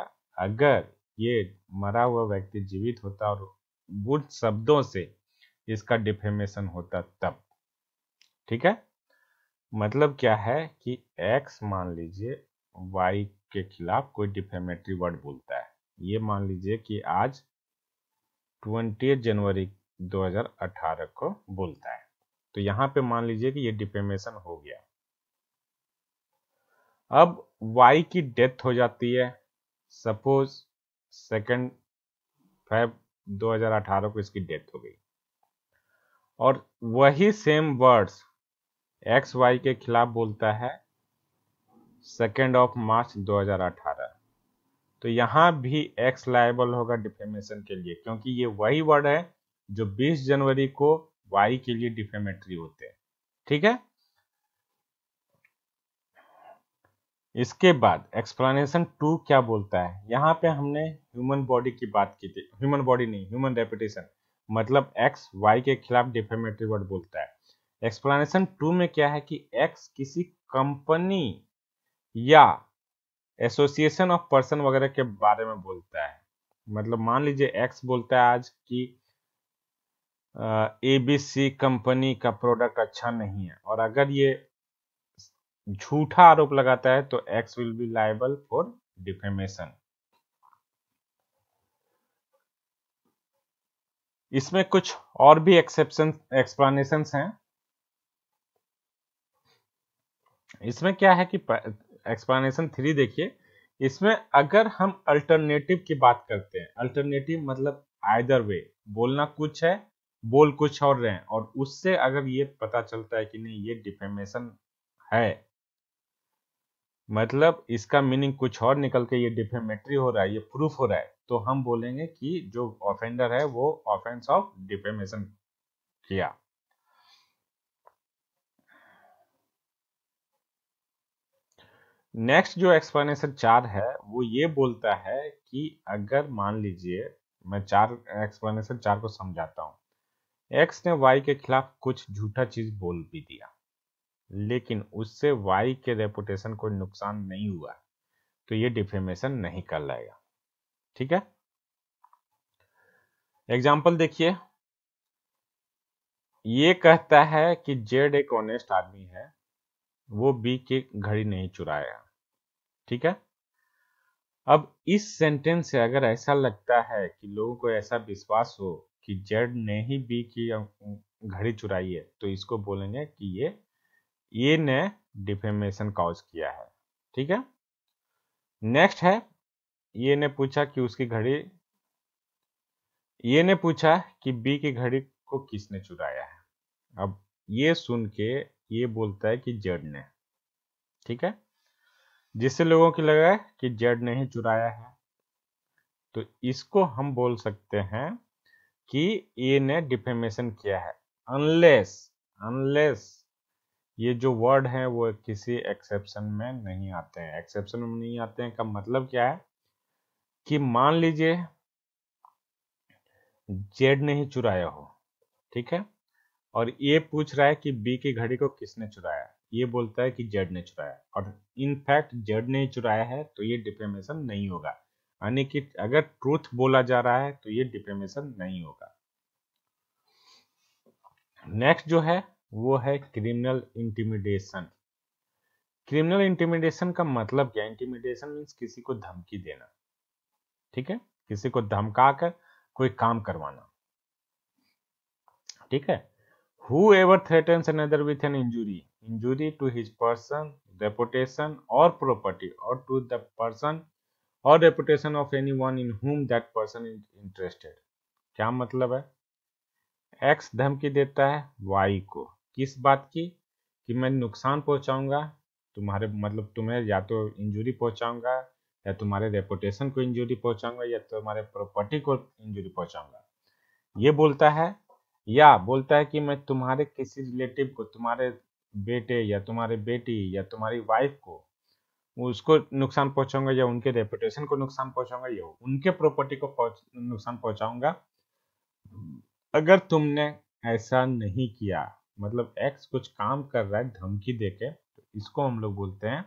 अगर ये मरा हुआ व्यक्ति जीवित होता और गुड शब्दों से इसका डिफेमेशन होता तब ठीक है मतलब क्या है कि x मान लीजिए y के खिलाफ कोई डिफेमेटरी वर्ड बोलता है ये मान लीजिए कि आज ट्वेंटी जनवरी 2018 को बोलता है तो यहां पे मान लीजिए कि ये डिफेमेशन हो गया अब y की डेथ हो जाती है सपोज सेकेंड फाइव 2018 को इसकी डेथ हो गई और वही सेम वर्ड्स एक्स वाई के खिलाफ बोलता है सेकेंड ऑफ मार्च 2018 तो यहां भी एक्स लाइबल होगा डिफेमेशन के लिए क्योंकि ये वही वर्ड है जो 20 जनवरी को वाई के लिए डिफेमेटरी होते हैं ठीक है इसके बाद एक्सप्लेनेशन टू क्या बोलता है यहाँ पे हमने ह्यूमन बॉडी की बात की थी ह्यूमन बॉडी नहीं ह्यूमन रेपिटेशन मतलब एक्स वाई के खिलाफ डिफेमेटरी वर्ड बोलता है एक्सप्लेनेशन टू में क्या है कि एक्स किसी कंपनी या एसोसिएशन ऑफ पर्सन वगैरह के बारे में बोलता है मतलब मान लीजिए एक्स बोलता है आज कि एबीसी कंपनी का प्रोडक्ट अच्छा नहीं है और अगर ये झूठा आरोप लगाता है तो X will be liable for defamation इसमें कुछ और भी एक्सेप्शन एक्सप्लेनेशन हैं इसमें क्या है कि एक्सप्लेनेशन थ्री देखिए इसमें अगर हम अल्टरनेटिव की बात करते हैं अल्टरनेटिव मतलब आइदर वे बोलना कुछ है बोल कुछ और रहे और उससे अगर ये पता चलता है कि नहीं ये डिफेमेशन है मतलब इसका मीनिंग कुछ और निकल के ये डिफेमेट्री हो रहा है ये प्रूफ हो रहा है तो हम बोलेंगे कि जो ऑफेंडर है वो ऑफेंस ऑफ डिफेमेशन किया नेक्स्ट जो एक्सप्लेनेशन चार है वो ये बोलता है कि अगर मान लीजिए मैं चार एक्सप्लेनेशन चार को समझाता हूं एक्स ने वाई के खिलाफ कुछ झूठा चीज बोल भी दिया लेकिन उससे वाई के रेपुटेशन को नुकसान नहीं हुआ तो ये डिफेमेशन नहीं कर लाएगा ठीक है एग्जाम्पल देखिए ये कहता है कि जेड एक ऑनेस्ट आदमी है वो बी की घड़ी नहीं चुराया ठीक है अब इस सेंटेंस से अगर ऐसा लगता है कि लोगों को ऐसा विश्वास हो कि जेड ने ही बी की घड़ी चुराई है तो इसको बोलेंगे कि ये ये ने डिफेमेशन कॉज किया है ठीक है नेक्स्ट है ये ने पूछा कि उसकी घड़ी ये ने पूछा कि बी की घड़ी को किसने चुराया है अब ये सुन के ये बोलता है कि जेड ने ठीक है जिससे लोगों की लगा कि जेड ने ही चुराया है तो इसको हम बोल सकते हैं कि ए ने डिफेमेशन किया है अनलेस अनलेस ये जो वर्ड हैं वो किसी एक्सेप्शन में नहीं आते हैं एक्सेप्शन में नहीं आते हैं का मतलब क्या है कि मान लीजिए जेड ने ही चुराया हो ठीक है और ये पूछ रहा है कि बी की घड़ी को किसने चुराया ये बोलता है कि जेड ने चुराया और इनफैक्ट जेड ने ही चुराया है तो ये डिफेमेशन नहीं होगा यानी कि अगर ट्रूथ बोला जा रहा है तो ये डिफेमेशन नहीं होगा नेक्स्ट जो है वो है क्रिमिनल इंटिमिडेशन क्रिमिनल इंटिमिडेशन का मतलब क्या इंटिमिडेशन मीन्स किसी को धमकी देना ठीक है किसी को धमका कर कोई काम करवाना ठीक है whoever threatens another with an injury injury to his person reputation और प्रॉपर्टी और टू द पर्सन और reputation of any one in whom that person is interested क्या मतलब है एक्स धमकी देता है वाई को किस बात की कि मैं नुकसान पहुंचाऊंगा तुम्हारे मतलब तुम्हें या तो इंजरी पहुंचाऊंगा या तुम्हारे रेपुटेशन को इंजरी पहुंचाऊंगा या तुम्हारे प्रॉपर्टी को इंजरी पहुंचाऊंगा ये बोलता है या बोलता है कि मैं तुम्हारे किसी रिलेटिव को तुम्हारे बेटे या तुम्हारे बेटी या तुम्हारी वाइफ को उसको नुकसान पहुंचाऊंगा या उनके रेपुटेशन को नुकसान पहुंचाऊंगा या उनके प्रॉपर्टी को नुकसान पहुंचाऊंगा अगर तुमने ऐसा नहीं किया मतलब एक्स कुछ काम कर रहा है धमकी दे के तो इसको हम लोग बोलते हैं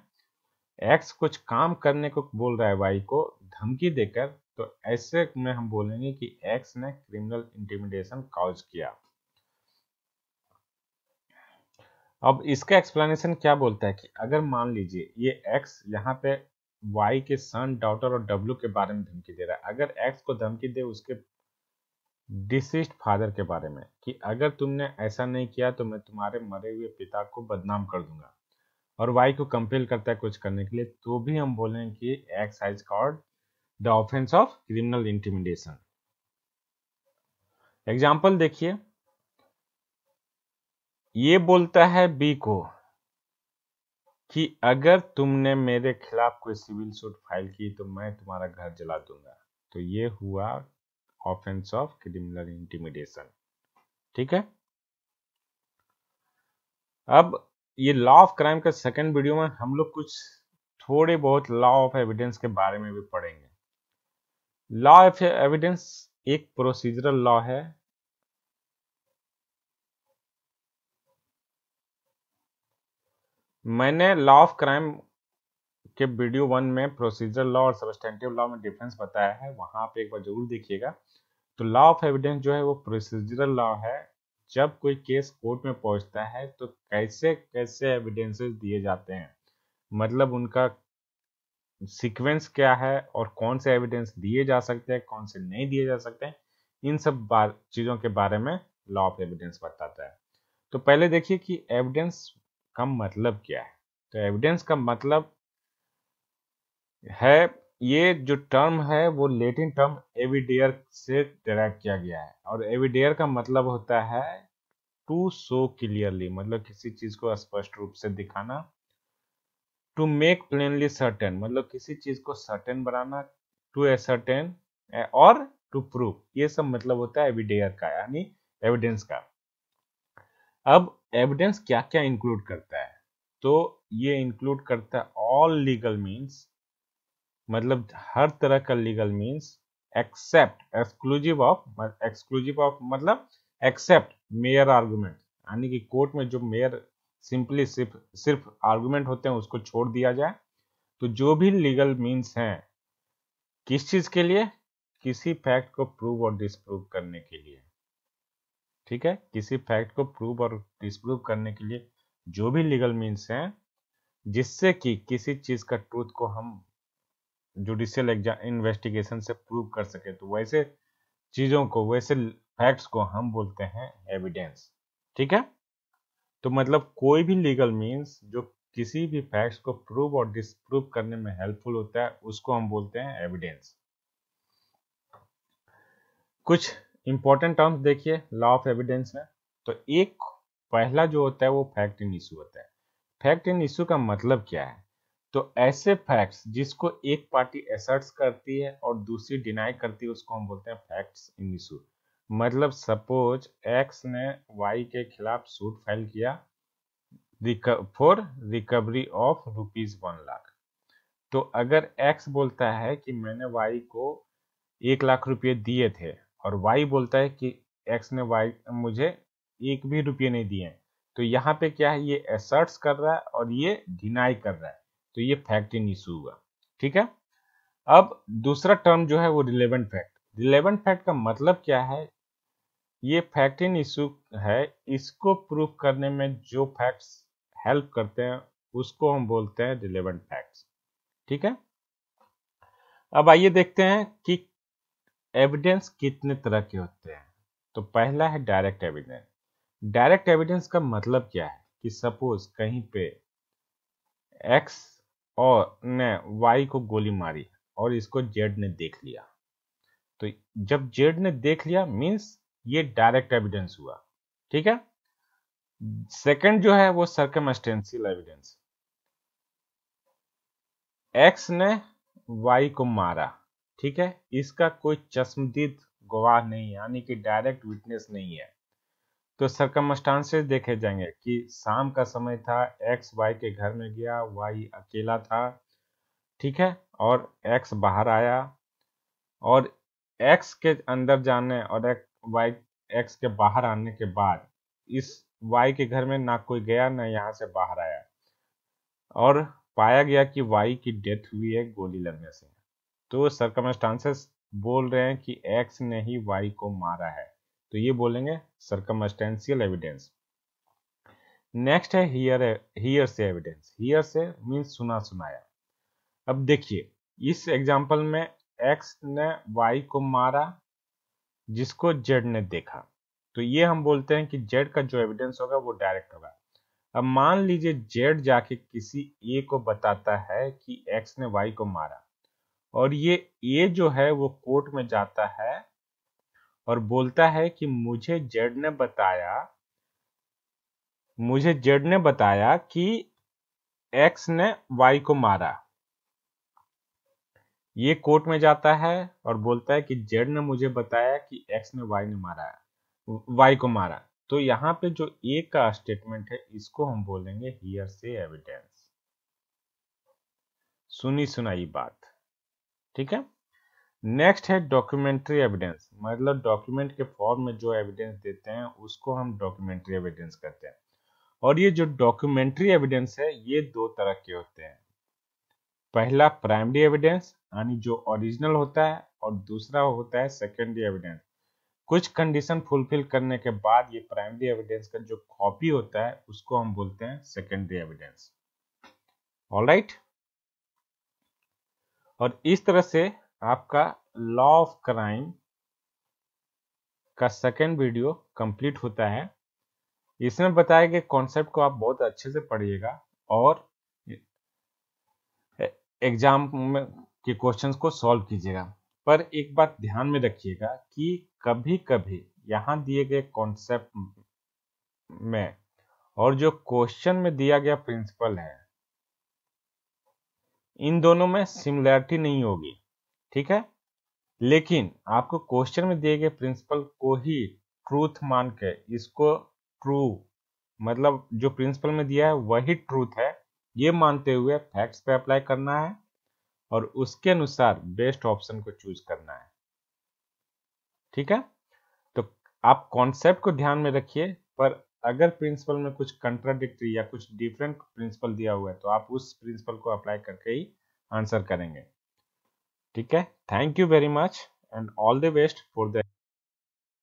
एक्स कुछ काम करने को बोल रहा है वाई को धमकी देकर तो ऐसे में हम बोलेंगे कि एक्स ने क्रिमिनल इंटिमिडेशन काउज किया अब इसका एक्सप्लेनेशन क्या बोलता है कि अगर मान लीजिए ये एक्स यहाँ पे वाई के सन डॉटर और डब्ल्यू के बारे में धमकी दे रहा है अगर एक्स को धमकी दे उसके डिसिस्ट फादर के बारे में कि अगर तुमने ऐसा नहीं किया तो मैं तुम्हारे मरे हुए पिता को बदनाम कर दूंगा और वाई को कंपेल करता है कुछ करने के लिए तो भी हम बोलेंगे कि एक्स हाइज कॉर्ड the offence of criminal intimidation example देखिए ये बोलता है बी को कि अगर तुमने मेरे खिलाफ कोई सिविल सूट फाइल की तो मैं तुम्हारा घर जला दूंगा तो ये हुआ ऑफेंस ऑफ क्रिमिनल इंटीमिडेशन ठीक है अब ये लॉ ऑफ क्राइम का सेकंड वीडियो में हम लोग कुछ थोड़े बहुत लॉ ऑफ एविडेंस के बारे में भी पढ़ेंगे लॉ ऑफ एविडेंस एक प्रोसीजरल लॉ है मैंने लॉ ऑफ क्राइम के वीडियो वन में प्रोसीजर लॉ और सबस्टेंटिव लॉ में डिफरेंस बताया है वहां पे एक बार जरूर देखिएगा तो लॉ ऑफ एविडेंस जो है वो प्रोसीजरल लॉ है जब कोई केस कोर्ट में पहुंचता है तो कैसे कैसे एविडेंसेस दिए जाते हैं मतलब उनका सीक्वेंस क्या है और कौन से एविडेंस दिए जा सकते हैं कौन से नहीं दिए जा सकते हैं इन सब चीज़ों के बारे में लॉ ऑफ एविडेंस बताता है तो पहले देखिए कि एविडेंस का मतलब क्या है तो एविडेंस का मतलब है ये जो टर्म है वो लेटिन टर्म एविडेयर से डेराइव किया गया है और एविडेयर का मतलब होता है टू शो क्लियरली मतलब किसी चीज को स्पष्ट रूप से दिखाना टू मेक प्लेनली सर्टेन मतलब किसी चीज को सर्टेन बनाना टू ए सर्टेन और टू प्रूव ये सब मतलब होता है एविडेयर का यानी एविडेंस का अब एविडेंस क्या क्या इंक्लूड करता है तो ये इंक्लूड करता है ऑल लीगल मीन्स मतलब हर तरह का legal means except exclusive of exclusive of मतलब एक्सेप्ट मेयर आर्गूमेंट यानी कि कोर्ट में जो मेयर सिंपली सिर्फ सिर्फ आर्गूमेंट होते हैं उसको छोड़ दिया जाए तो जो भी लीगल मीन्स हैं किस चीज के लिए किसी फैक्ट को प्रूव और डिस्प्रूव करने के लिए ठीक है किसी फैक्ट को प्रूव और डिस्प्रूव करने के लिए जो भी लीगल मीन्स हैं जिससे कि किसी चीज का ट्रूथ को हम जुडिशियल इन्वेस्टिगेशन से प्रूव कर सके तो वैसे चीज़ों को वैसे फैक्ट्स को हम बोलते हैं एविडेंस ठीक है तो मतलब कोई भी लीगल मीन्स जो किसी भी फैक्ट्स को प्रूव और डिसप्रूव करने में हेल्पफुल होता है उसको हम बोलते हैं एविडेंस कुछ इंपॉर्टेंट टर्म्स देखिए लॉ ऑफ एविडेंस में तो एक पहला जो होता है वो फैक्ट इन इशू होता है फैक्ट इन इशू का मतलब क्या है तो ऐसे फैक्ट्स जिसको एक पार्टी एसर्ट्स करती है और दूसरी डिनाई करती है उसको हम बोलते हैं फैक्ट्स इन इशू मतलब सपोज एक्स ने वाई के खिलाफ सूट फाइल किया for recovery of rupees one lakh तो अगर एक्स बोलता है कि मैंने वाई को एक लाख रुपये दिए थे और वाई बोलता है कि एक्स ने वाई मुझे एक भी रुपये नहीं दिए तो यहाँ पे क्या है ये एसर्ट्स कर रहा है और ये डिनाई कर रहा है तो ये फैक्ट इन इशू हुआ ठीक है अब दूसरा टर्म जो है वो रिलेवेंट फैक्ट रिलेवेंट फैक्ट का मतलब क्या है ये फैक्ट इन इशू है इसको प्रूफ करने में जो फैक्ट्स हेल्प करते हैं उसको हम बोलते हैं रिलेवेंट फैक्ट्स ठीक है अब आइए देखते हैं कि एविडेंस कितने तरह के होते हैं तो पहला है डायरेक्ट एविडेंस डायरेक्ट एविडेंस का मतलब क्या है कि सपोज कहीं पे एक्स और ने वाई को गोली मारी और इसको जेड ने देख लिया तो जब जेड ने देख लिया मीन्स ये डायरेक्ट एविडेंस हुआ ठीक है सेकंड जो है वो सर्कमस्टेंशियल एविडेंस एक्स ने वाई को मारा ठीक है इसका कोई चश्मदीद गवाह नहीं यानी कि डायरेक्ट विटनेस नहीं है तो सरकमस्टांसेस देखे जाएंगे कि शाम का समय था एक्स वाई के घर में गया वाई अकेला था ठीक है और एक्स बाहर आया और एक्स के अंदर जाने और एक वाई एक्स के बाहर आने के बाद इस वाई के घर में ना कोई गया ना यहाँ से बाहर आया और पाया गया कि वाई की डेथ हुई है गोली लगने से तो सरकमस्टांसेस बोल रहे हैं कि एक्स ने ही वाई को मारा है तो ये बोलेंगे सरकमस्टेंशियल एविडेंस नेक्स्ट है hear hearsay evidence hearsay means सुना सुनाया अब देखिए इस एग्जाम्पल में एक्स ने वाई को मारा जिसको जेड ने देखा तो ये हम बोलते हैं कि जेड का जो एविडेंस होगा वो डायरेक्ट होगा अब मान लीजिए जेड जाके किसी ए को बताता है कि एक्स ने वाई को मारा और ये ए जो है वो कोर्ट में जाता है और बोलता है कि मुझे जेड ने बताया मुझे जेड ने बताया कि एक्स ने वाई को मारा ये कोर्ट में जाता है और बोलता है कि जेड ने मुझे बताया कि एक्स ने वाई ने मारा है वाई को मारा तो यहां पे जो ए का स्टेटमेंट है इसको हम बोलेंगे हियर से एविडेंस सुनी सुनाई बात ठीक है नेक्स्ट है डॉक्यूमेंट्री एविडेंस मतलब डॉक्यूमेंट के फॉर्म में जो एविडेंस देते हैं उसको हम डॉक्यूमेंट्री एविडेंस कहते हैं और ये जो डॉक्यूमेंट्री एविडेंस है ये दो तरह के होते हैं पहला प्राइमरी एविडेंस यानी जो ओरिजिनल होता है और दूसरा होता है सेकेंडरी एविडेंस कुछ कंडीशन फुलफिल करने के बाद ये प्राइमरी एविडेंस का जो कॉपी होता है उसको हम बोलते हैं सेकेंडरी एविडेंस ऑलराइट और इस तरह से आपका लॉ ऑफ क्राइम का सेकेंड वीडियो कंप्लीट होता है इसमें बताए गए कॉन्सेप्ट को आप बहुत अच्छे से पढ़िएगा और एग्जाम में के क्वेश्चंस को सॉल्व कीजिएगा पर एक बात ध्यान में रखिएगा कि कभी कभी यहाँ दिए गए कॉन्सेप्ट में और जो क्वेश्चन में दिया गया प्रिंसिपल है इन दोनों में सिमिलैरिटी नहीं होगी ठीक है लेकिन आपको क्वेश्चन में दिए गए प्रिंसिपल को ही ट्रूथ मान के इसको ट्रू मतलब जो प्रिंसिपल में दिया है वही ट्रूथ है ये मानते हुए फैक्ट्स पे अप्लाई करना है और उसके अनुसार बेस्ट ऑप्शन को चूज करना है ठीक है तो आप कॉन्सेप्ट को ध्यान में रखिए पर अगर प्रिंसिपल में कुछ कंट्राडिक्टी या कुछ डिफरेंट प्रिंसिपल दिया हुआ है तो आप उस प्रिंसिपल को अप्लाई करके ही आंसर करेंगे ठीक है thank you very much and all the best for the